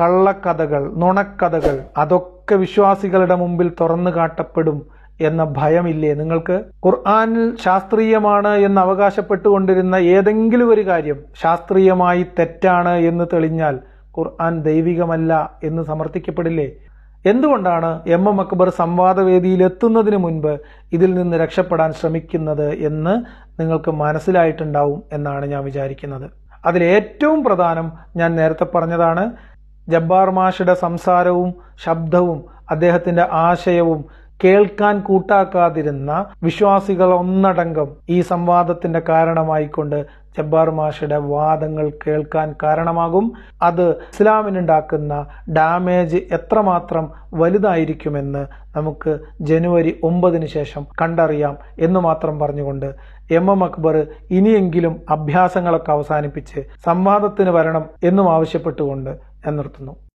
കള്ളക്കഥകൾ നുണക്കഥകൾ അതൊക്കെ വിശ്വാസികളുടെ മുമ്പിൽ തുറന്നു കാട്ടപ്പെടും എന്ന ഭയമില്ലേ നിങ്ങൾക്ക് ഖുർആാനിൽ ശാസ്ത്രീയമാണ് എന്ന് അവകാശപ്പെട്ടുകൊണ്ടിരുന്ന ഏതെങ്കിലും ഒരു കാര്യം ശാസ്ത്രീയമായി തെറ്റാണ് എന്ന് തെളിഞ്ഞാൽ ഖുർആൻ ദൈവികമല്ല എന്ന് സമർത്ഥിക്കപ്പെടില്ലേ എന്തുകൊണ്ടാണ് എം എം അക്ബർ സംവാദവേദിയിൽ എത്തുന്നതിന് മുൻപ് ഇതിൽ നിന്ന് രക്ഷപ്പെടാൻ ശ്രമിക്കുന്നത് എന്ന് നിങ്ങൾക്ക് മനസ്സിലായിട്ടുണ്ടാവും എന്നാണ് ഞാൻ വിചാരിക്കുന്നത് അതിലേറ്റവും പ്രധാനം ഞാൻ നേരത്തെ പറഞ്ഞതാണ് ജബ്ബാർ മാഷിയുടെ സംസാരവും ശബ്ദവും അദ്ദേഹത്തിൻ്റെ ആശയവും കേൾക്കാൻ കൂട്ടാക്കാതിരുന്ന വിശ്വാസികൾ ഒന്നടങ്കം ഈ സംവാദത്തിന്റെ കാരണമായിക്കൊണ്ട് ജബ്ബാർ മാഷയുടെ വാദങ്ങൾ കേൾക്കാൻ കാരണമാകും അത് ഇസ്ലാമിനുണ്ടാക്കുന്ന ഡാമേജ് എത്രമാത്രം വലുതായിരിക്കുമെന്ന് നമുക്ക് ജനുവരി ഒമ്പതിന് ശേഷം കണ്ടറിയാം എന്ന് മാത്രം പറഞ്ഞുകൊണ്ട് എം എം അക്ബർ ഇനിയെങ്കിലും അഭ്യാസങ്ങളൊക്കെ അവസാനിപ്പിച്ച് സംവാദത്തിന് വരണം എന്നും ആവശ്യപ്പെട്ടുകൊണ്ട് ഞാൻ നിർത്തുന്നു